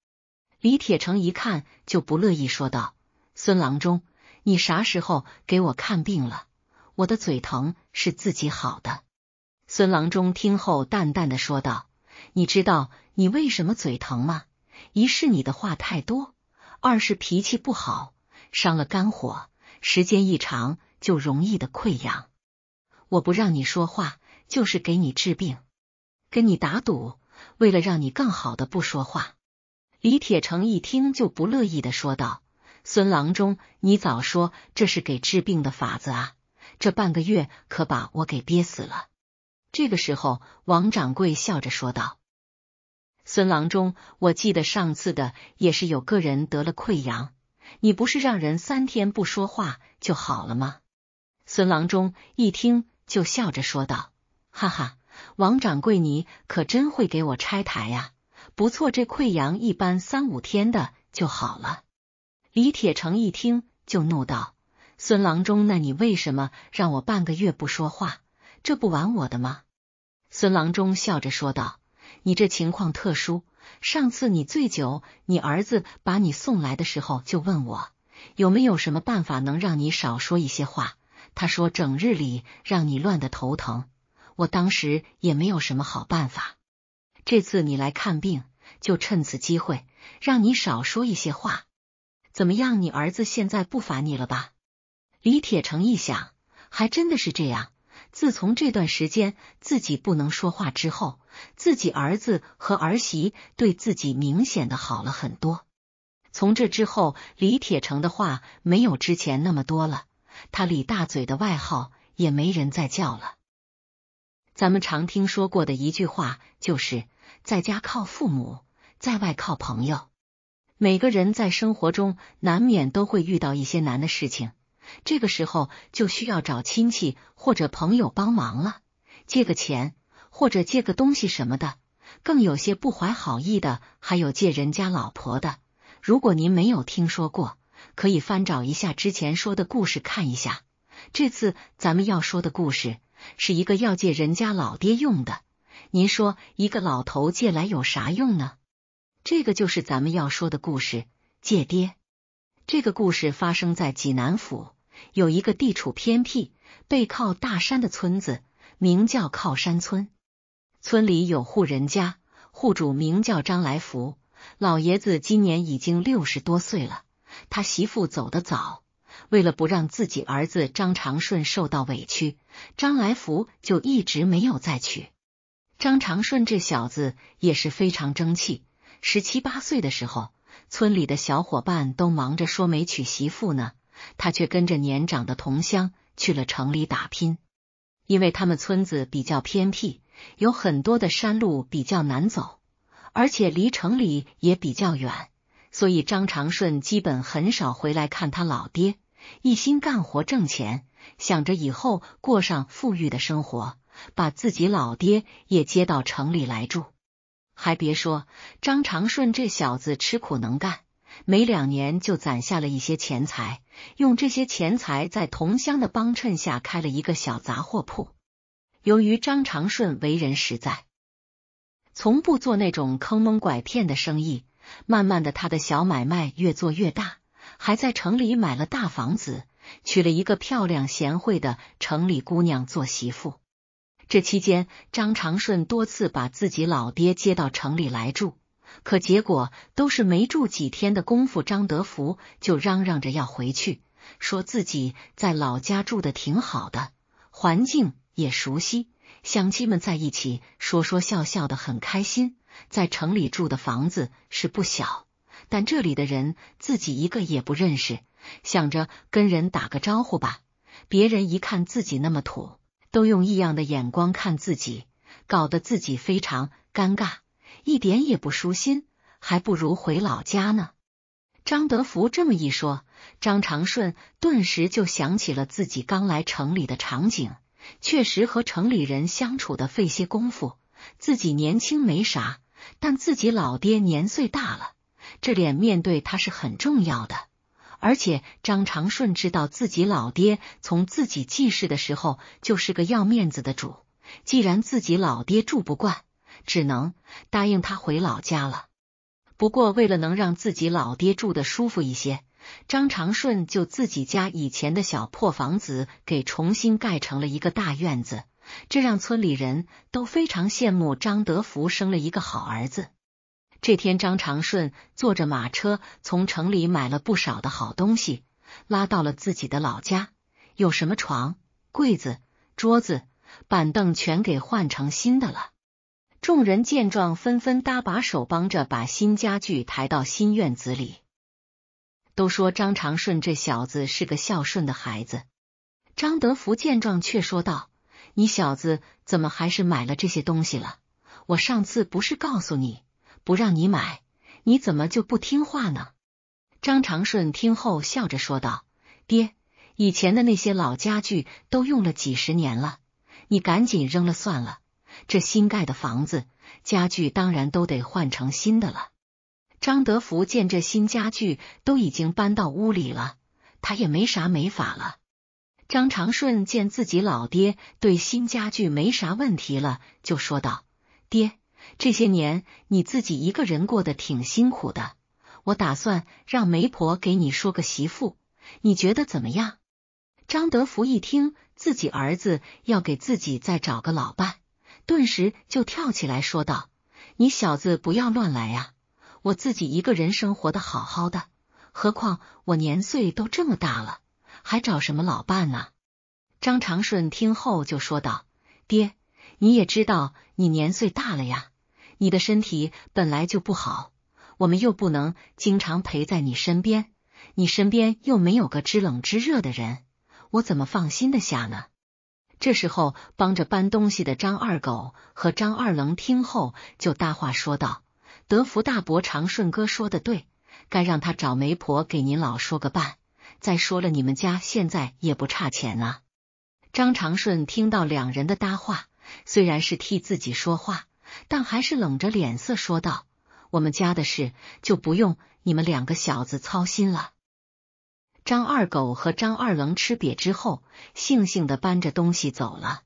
李铁成一看就不乐意，说道：“孙郎中，你啥时候给我看病了？我的嘴疼是自己好的。”孙郎中听后淡淡的说道：“你知道你为什么嘴疼吗？一是你的话太多，二是脾气不好，伤了肝火，时间一长就容易的溃疡。我不让你说话。”就是给你治病，跟你打赌，为了让你更好的不说话。李铁成一听就不乐意的说道：“孙郎中，你早说这是给治病的法子啊！这半个月可把我给憋死了。”这个时候，王掌柜笑着说道：“孙郎中，我记得上次的也是有个人得了溃疡，你不是让人三天不说话就好了吗？”孙郎中一听就笑着说道。哈哈，王掌柜，你可真会给我拆台呀！不错，这溃疡一般三五天的就好了。李铁成一听就怒道：“孙郎中，那你为什么让我半个月不说话？这不玩我的吗？”孙郎中笑着说道：“你这情况特殊，上次你醉酒，你儿子把你送来的时候就问我有没有什么办法能让你少说一些话。他说整日里让你乱的头疼。”我当时也没有什么好办法。这次你来看病，就趁此机会让你少说一些话，怎么样？你儿子现在不烦你了吧？李铁成一想，还真的是这样。自从这段时间自己不能说话之后，自己儿子和儿媳对自己明显的好了很多。从这之后，李铁成的话没有之前那么多了，他李大嘴的外号也没人再叫了。咱们常听说过的一句话就是，在家靠父母，在外靠朋友。每个人在生活中难免都会遇到一些难的事情，这个时候就需要找亲戚或者朋友帮忙了，借个钱或者借个东西什么的。更有些不怀好意的，还有借人家老婆的。如果您没有听说过，可以翻找一下之前说的故事看一下。这次咱们要说的故事。是一个要借人家老爹用的，您说一个老头借来有啥用呢？这个就是咱们要说的故事《借爹》。这个故事发生在济南府，有一个地处偏僻、背靠大山的村子，名叫靠山村。村里有户人家，户主名叫张来福，老爷子今年已经六十多岁了，他媳妇走得早。为了不让自己儿子张长顺受到委屈，张来福就一直没有再娶。张长顺这小子也是非常争气，十七八岁的时候，村里的小伙伴都忙着说没娶媳妇呢，他却跟着年长的同乡去了城里打拼。因为他们村子比较偏僻，有很多的山路比较难走，而且离城里也比较远，所以张长顺基本很少回来看他老爹。一心干活挣钱，想着以后过上富裕的生活，把自己老爹也接到城里来住。还别说，张长顺这小子吃苦能干，没两年就攒下了一些钱财，用这些钱财在同乡的帮衬下开了一个小杂货铺。由于张长顺为人实在，从不做那种坑蒙拐骗的生意，慢慢的他的小买卖越做越大。还在城里买了大房子，娶了一个漂亮贤惠的城里姑娘做媳妇。这期间，张长顺多次把自己老爹接到城里来住，可结果都是没住几天的功夫，张德福就嚷嚷着要回去，说自己在老家住的挺好的，环境也熟悉，乡亲们在一起说说笑笑的很开心。在城里住的房子是不小。但这里的人自己一个也不认识，想着跟人打个招呼吧。别人一看自己那么土，都用异样的眼光看自己，搞得自己非常尴尬，一点也不舒心。还不如回老家呢。张德福这么一说，张长顺顿时就想起了自己刚来城里的场景，确实和城里人相处的费些功夫。自己年轻没啥，但自己老爹年岁大了。这脸面对他是很重要的，而且张长顺知道自己老爹从自己记事的时候就是个要面子的主，既然自己老爹住不惯，只能答应他回老家了。不过为了能让自己老爹住的舒服一些，张长顺就自己家以前的小破房子给重新盖成了一个大院子，这让村里人都非常羡慕张德福生了一个好儿子。这天，张长顺坐着马车从城里买了不少的好东西，拉到了自己的老家。有什么床、柜子、桌子、板凳，全给换成新的了。众人见状，纷纷搭把手，帮着把新家具抬到新院子里。都说张长顺这小子是个孝顺的孩子。张德福见状，却说道：“你小子怎么还是买了这些东西了？我上次不是告诉你？”不让你买，你怎么就不听话呢？张长顺听后笑着说道：“爹，以前的那些老家具都用了几十年了，你赶紧扔了算了。这新盖的房子，家具当然都得换成新的了。”张德福见这新家具都已经搬到屋里了，他也没啥没法了。张长顺见自己老爹对新家具没啥问题了，就说道：“爹。”这些年你自己一个人过得挺辛苦的，我打算让媒婆给你说个媳妇，你觉得怎么样？张德福一听自己儿子要给自己再找个老伴，顿时就跳起来说道：“你小子不要乱来呀！我自己一个人生活的好好的，何况我年岁都这么大了，还找什么老伴呢？”张长顺听后就说道：“爹，你也知道你年岁大了呀。”你的身体本来就不好，我们又不能经常陪在你身边，你身边又没有个知冷知热的人，我怎么放心的下呢？这时候，帮着搬东西的张二狗和张二愣听后就搭话说道：“德福大伯，长顺哥说的对，该让他找媒婆给您老说个伴。再说了，你们家现在也不差钱啊。”张长顺听到两人的搭话，虽然是替自己说话。但还是冷着脸色说道：“我们家的事就不用你们两个小子操心了。”张二狗和张二愣吃瘪之后，悻悻的搬着东西走了。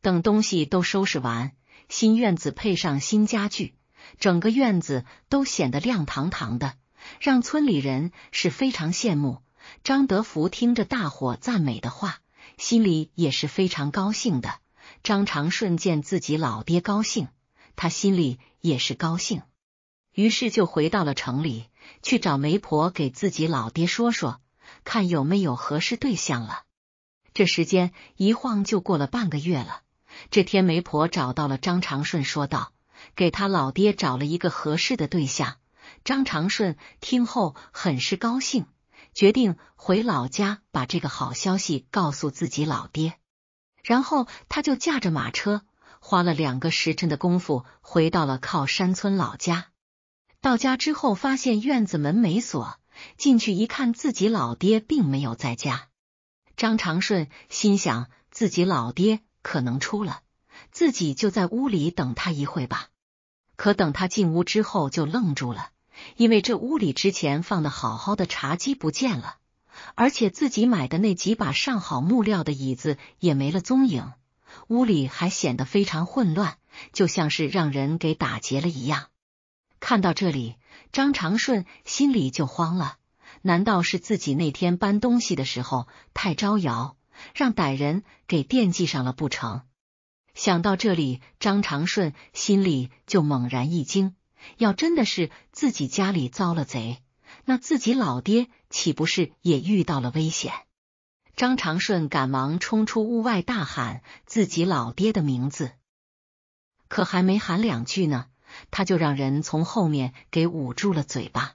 等东西都收拾完，新院子配上新家具，整个院子都显得亮堂堂的，让村里人是非常羡慕。张德福听着大伙赞美的话，心里也是非常高兴的。张长顺见自己老爹高兴。他心里也是高兴，于是就回到了城里去找媒婆，给自己老爹说说，看有没有合适对象了。这时间一晃就过了半个月了。这天，媒婆找到了张长顺，说道：“给他老爹找了一个合适的对象。”张长顺听后很是高兴，决定回老家把这个好消息告诉自己老爹。然后他就驾着马车。花了两个时辰的功夫，回到了靠山村老家。到家之后，发现院子门没锁，进去一看，自己老爹并没有在家。张长顺心想，自己老爹可能出了，自己就在屋里等他一会吧。可等他进屋之后，就愣住了，因为这屋里之前放的好好的茶几不见了，而且自己买的那几把上好木料的椅子也没了踪影。屋里还显得非常混乱，就像是让人给打劫了一样。看到这里，张长顺心里就慌了。难道是自己那天搬东西的时候太招摇，让歹人给惦记上了不成？想到这里，张长顺心里就猛然一惊。要真的是自己家里遭了贼，那自己老爹岂不是也遇到了危险？张长顺赶忙冲出屋外，大喊自己老爹的名字。可还没喊两句呢，他就让人从后面给捂住了嘴巴。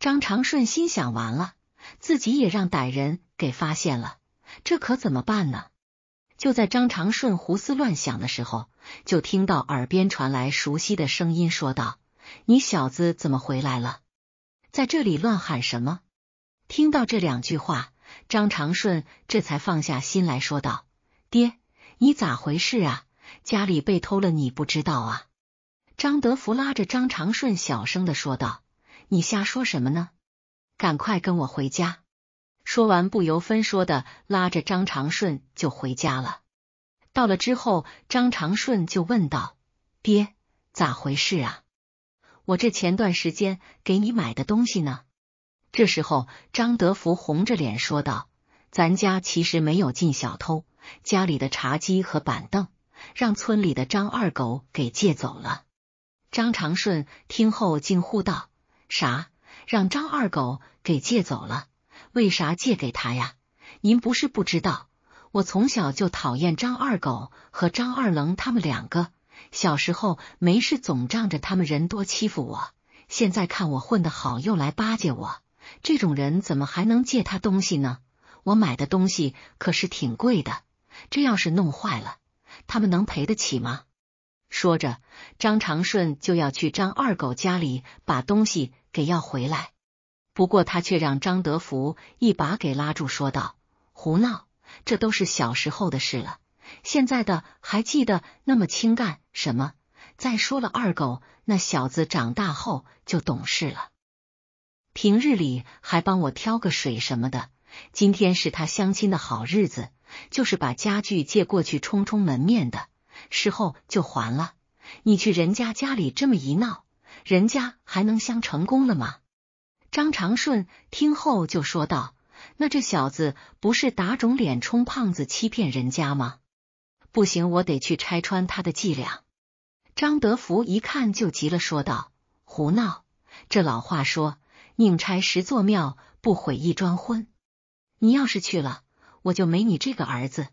张长顺心想：完了，自己也让歹人给发现了，这可怎么办呢？就在张长顺胡思乱想的时候，就听到耳边传来熟悉的声音，说道：“你小子怎么回来了？在这里乱喊什么？”听到这两句话。张长顺这才放下心来说道：“爹，你咋回事啊？家里被偷了，你不知道啊？”张德福拉着张长顺，小声的说道：“你瞎说什么呢？赶快跟我回家！”说完，不由分说的拉着张长顺就回家了。到了之后，张长顺就问道：“爹，咋回事啊？我这前段时间给你买的东西呢？”这时候，张德福红着脸说道：“咱家其实没有进小偷，家里的茶几和板凳让村里的张二狗给借走了。”张长顺听后惊呼道：“啥？让张二狗给借走了？为啥借给他呀？您不是不知道，我从小就讨厌张二狗和张二楞他们两个，小时候没事总仗着他们人多欺负我，现在看我混得好，又来巴结我。”这种人怎么还能借他东西呢？我买的东西可是挺贵的，这要是弄坏了，他们能赔得起吗？说着，张长顺就要去张二狗家里把东西给要回来，不过他却让张德福一把给拉住，说道：“胡闹，这都是小时候的事了，现在的还记得那么清干什么？再说了，二狗那小子长大后就懂事了。”平日里还帮我挑个水什么的，今天是他相亲的好日子，就是把家具借过去充充门面的，事后就还了。你去人家家里这么一闹，人家还能相成功了吗？张长顺听后就说道：“那这小子不是打肿脸充胖子欺骗人家吗？不行，我得去拆穿他的伎俩。”张德福一看就急了，说道：“胡闹！这老话说。”宁拆十座庙，不毁一桩婚。你要是去了，我就没你这个儿子。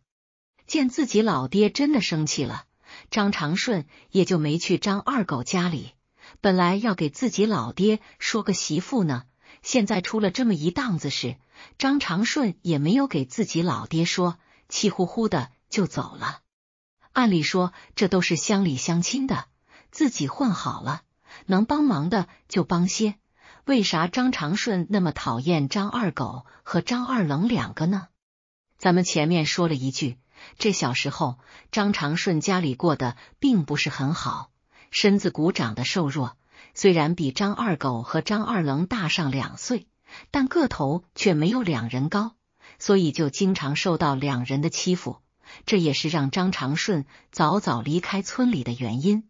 见自己老爹真的生气了，张长顺也就没去张二狗家里。本来要给自己老爹说个媳妇呢，现在出了这么一档子事，张长顺也没有给自己老爹说，气呼呼的就走了。按理说，这都是乡里乡亲的，自己混好了，能帮忙的就帮些。为啥张长顺那么讨厌张二狗和张二冷两个呢？咱们前面说了一句，这小时候张长顺家里过得并不是很好，身子骨长得瘦弱，虽然比张二狗和张二冷大上两岁，但个头却没有两人高，所以就经常受到两人的欺负，这也是让张长顺早早离开村里的原因。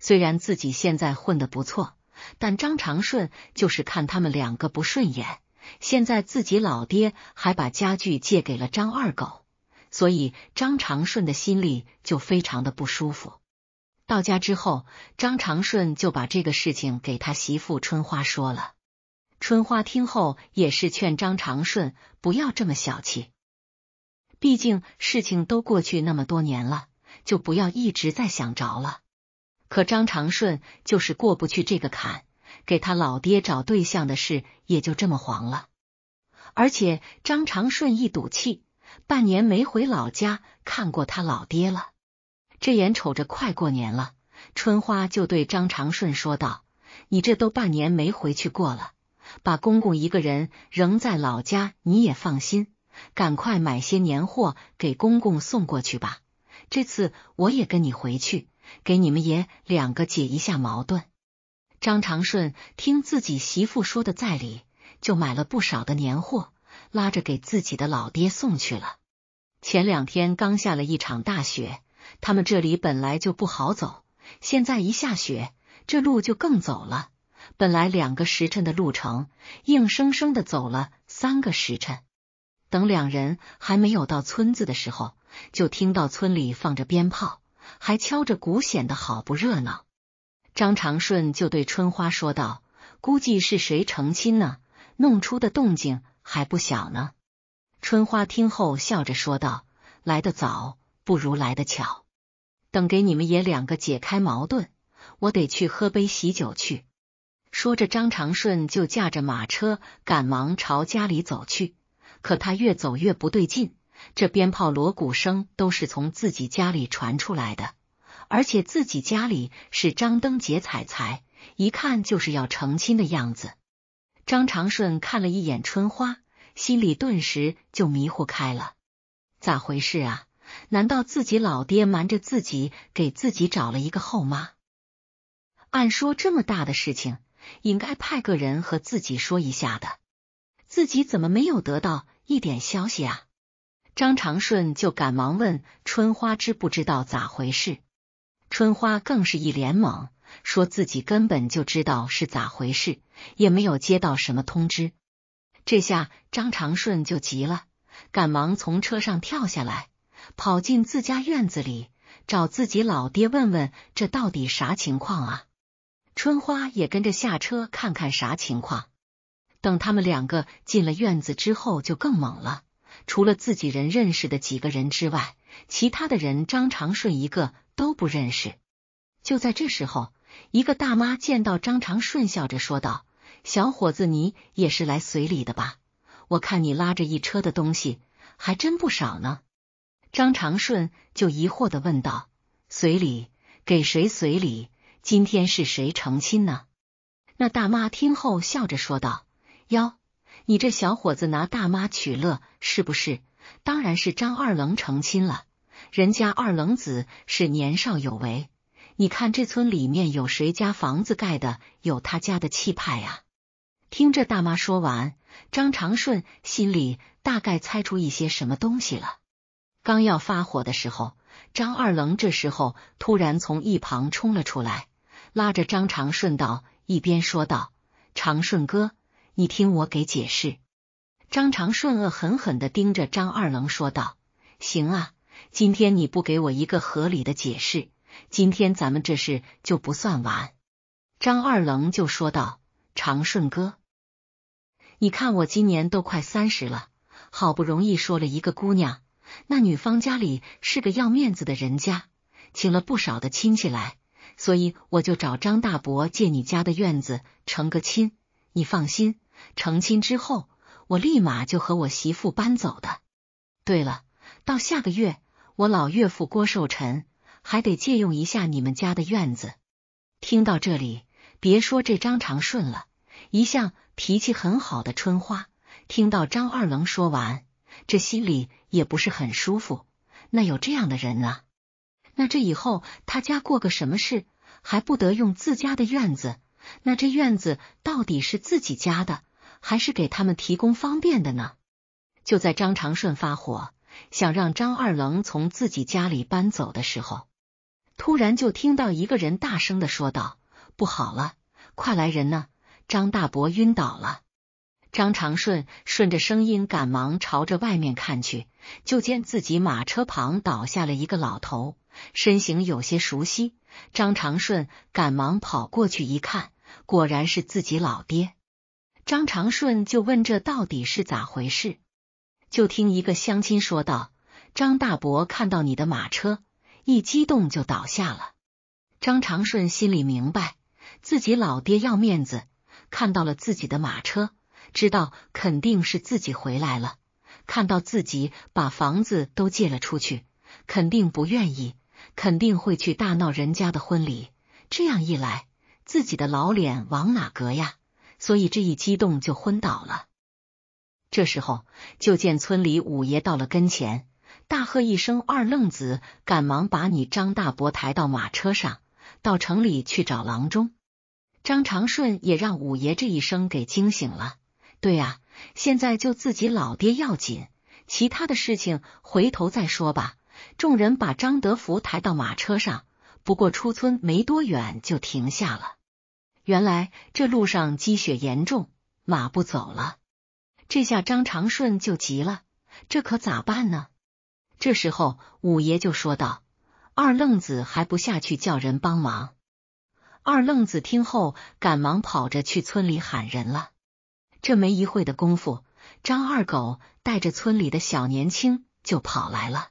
虽然自己现在混的不错。但张长顺就是看他们两个不顺眼，现在自己老爹还把家具借给了张二狗，所以张长顺的心里就非常的不舒服。到家之后，张长顺就把这个事情给他媳妇春花说了。春花听后也是劝张长顺不要这么小气，毕竟事情都过去那么多年了，就不要一直在想着了。可张长顺就是过不去这个坎，给他老爹找对象的事也就这么黄了。而且张长顺一赌气，半年没回老家看过他老爹了。这眼瞅着快过年了，春花就对张长顺说道：“你这都半年没回去过了，把公公一个人扔在老家，你也放心？赶快买些年货给公公送过去吧。这次我也跟你回去。”给你们爷两个解一下矛盾。张长顺听自己媳妇说的在理，就买了不少的年货，拉着给自己的老爹送去了。前两天刚下了一场大雪，他们这里本来就不好走，现在一下雪，这路就更走了。本来两个时辰的路程，硬生生的走了三个时辰。等两人还没有到村子的时候，就听到村里放着鞭炮。还敲着鼓，显得好不热闹。张长顺就对春花说道：“估计是谁成亲呢？弄出的动静还不小呢。”春花听后笑着说道：“来得早不如来得巧，等给你们爷两个解开矛盾，我得去喝杯喜酒去。”说着，张长顺就驾着马车赶忙朝家里走去。可他越走越不对劲。这鞭炮锣鼓声都是从自己家里传出来的，而且自己家里是张灯结彩，才，一看就是要成亲的样子。张长顺看了一眼春花，心里顿时就迷糊开了，咋回事啊？难道自己老爹瞒着自己给自己找了一个后妈？按说这么大的事情，应该派个人和自己说一下的，自己怎么没有得到一点消息啊？张长顺就赶忙问春花知不知道咋回事，春花更是一脸懵，说自己根本就知道是咋回事，也没有接到什么通知。这下张长顺就急了，赶忙从车上跳下来，跑进自家院子里找自己老爹问问这到底啥情况啊？春花也跟着下车看看啥情况。等他们两个进了院子之后，就更猛了。除了自己人认识的几个人之外，其他的人张长顺一个都不认识。就在这时候，一个大妈见到张长顺，笑着说道：“小伙子，你也是来随礼的吧？我看你拉着一车的东西，还真不少呢。”张长顺就疑惑的问道：“随礼给谁？随礼？今天是谁成亲呢？”那大妈听后笑着说道：“幺。”你这小伙子拿大妈取乐是不是？当然是张二楞成亲了，人家二愣子是年少有为。你看这村里面有谁家房子盖的有他家的气派啊？听着大妈说完，张长顺心里大概猜出一些什么东西了。刚要发火的时候，张二楞这时候突然从一旁冲了出来，拉着张长顺道一边说道：“长顺哥。”你听我给解释，张长顺恶狠狠的盯着张二楞说道：“行啊，今天你不给我一个合理的解释，今天咱们这事就不算完。”张二愣就说道：“长顺哥，你看我今年都快三十了，好不容易说了一个姑娘，那女方家里是个要面子的人家，请了不少的亲戚来，所以我就找张大伯借你家的院子成个亲，你放心。”成亲之后，我立马就和我媳妇搬走的。对了，到下个月，我老岳父郭寿臣还得借用一下你们家的院子。听到这里，别说这张长顺了，一向脾气很好的春花，听到张二愣说完，这心里也不是很舒服。那有这样的人呢？那这以后他家过个什么事，还不得用自家的院子？那这院子到底是自己家的？还是给他们提供方便的呢。就在张长顺发火，想让张二楞从自己家里搬走的时候，突然就听到一个人大声的说道：“不好了，快来人呢！张大伯晕倒了。”张长顺顺着声音，赶忙朝着外面看去，就见自己马车旁倒下了一个老头，身形有些熟悉。张长顺赶忙跑过去一看，果然是自己老爹。张长顺就问：“这到底是咋回事？”就听一个乡亲说道：“张大伯看到你的马车，一激动就倒下了。”张长顺心里明白，自己老爹要面子，看到了自己的马车，知道肯定是自己回来了。看到自己把房子都借了出去，肯定不愿意，肯定会去大闹人家的婚礼。这样一来，自己的老脸往哪搁呀？所以这一激动就昏倒了。这时候就见村里五爷到了跟前，大喝一声：“二愣子，赶忙把你张大伯抬到马车上，到城里去找郎中。”张长顺也让五爷这一声给惊醒了。对啊，现在就自己老爹要紧，其他的事情回头再说吧。众人把张德福抬到马车上，不过出村没多远就停下了。原来这路上积雪严重，马不走了。这下张长顺就急了，这可咋办呢？这时候五爷就说道：“二愣子还不下去叫人帮忙？”二愣子听后，赶忙跑着去村里喊人了。这没一会的功夫，张二狗带着村里的小年轻就跑来了。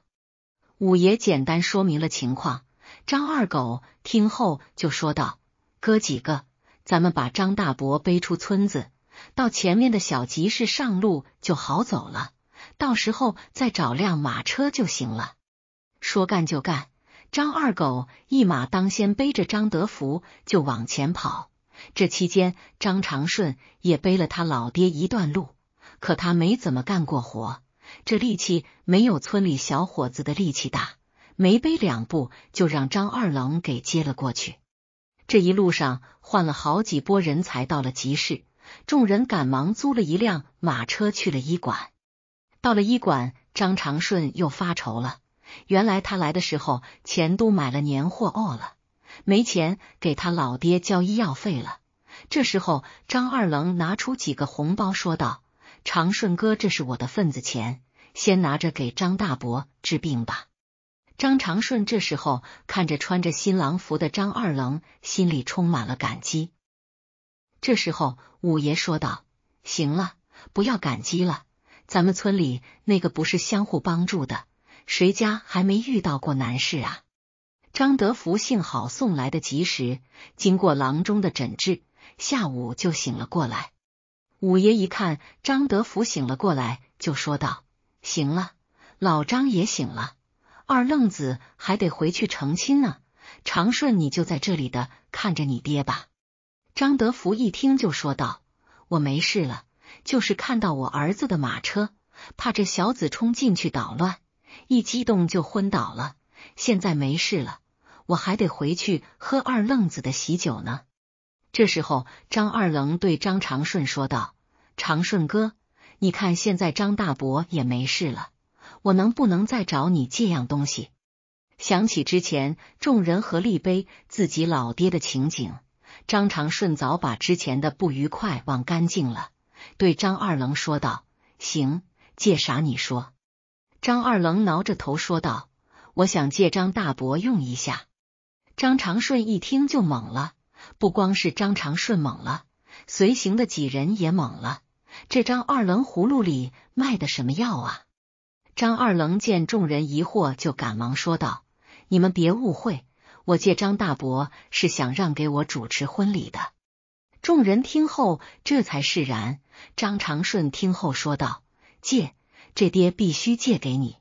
五爷简单说明了情况，张二狗听后就说道：“哥几个。”咱们把张大伯背出村子，到前面的小集市上路就好走了。到时候再找辆马车就行了。说干就干，张二狗一马当先，背着张德福就往前跑。这期间，张长顺也背了他老爹一段路，可他没怎么干过活，这力气没有村里小伙子的力气大，没背两步就让张二楞给接了过去。这一路上换了好几波人才到了集市，众人赶忙租了一辆马车去了医馆。到了医馆，张长顺又发愁了。原来他来的时候钱都买了年货，饿了，没钱给他老爹交医药费了。这时候，张二楞拿出几个红包，说道：“长顺哥，这是我的份子钱，先拿着给张大伯治病吧。”张长顺这时候看着穿着新郎服的张二郎，心里充满了感激。这时候五爷说道：“行了，不要感激了，咱们村里那个不是相互帮助的，谁家还没遇到过难事啊？”张德福幸好送来的及时，经过郎中的诊治，下午就醒了过来。五爷一看张德福醒了过来，就说道：“行了，老张也醒了。”二愣子还得回去成亲呢，长顺你就在这里的看着你爹吧。张德福一听就说道：“我没事了，就是看到我儿子的马车，怕这小子冲进去捣乱，一激动就昏倒了。现在没事了，我还得回去喝二愣子的喜酒呢。”这时候，张二愣对张长顺说道：“长顺哥，你看现在张大伯也没事了。”我能不能再找你借样东西？想起之前众人合力背自己老爹的情景，张长顺早把之前的不愉快忘干净了，对张二楞说道：“行，借啥你说。”张二楞挠着头说道：“我想借张大伯用一下。”张长顺一听就懵了，不光是张长顺懵了，随行的几人也懵了。这张二楞葫芦里卖的什么药啊？张二愣见众人疑惑，就赶忙说道：“你们别误会，我借张大伯是想让给我主持婚礼的。”众人听后这才释然。张长顺听后说道：“借这爹必须借给你。”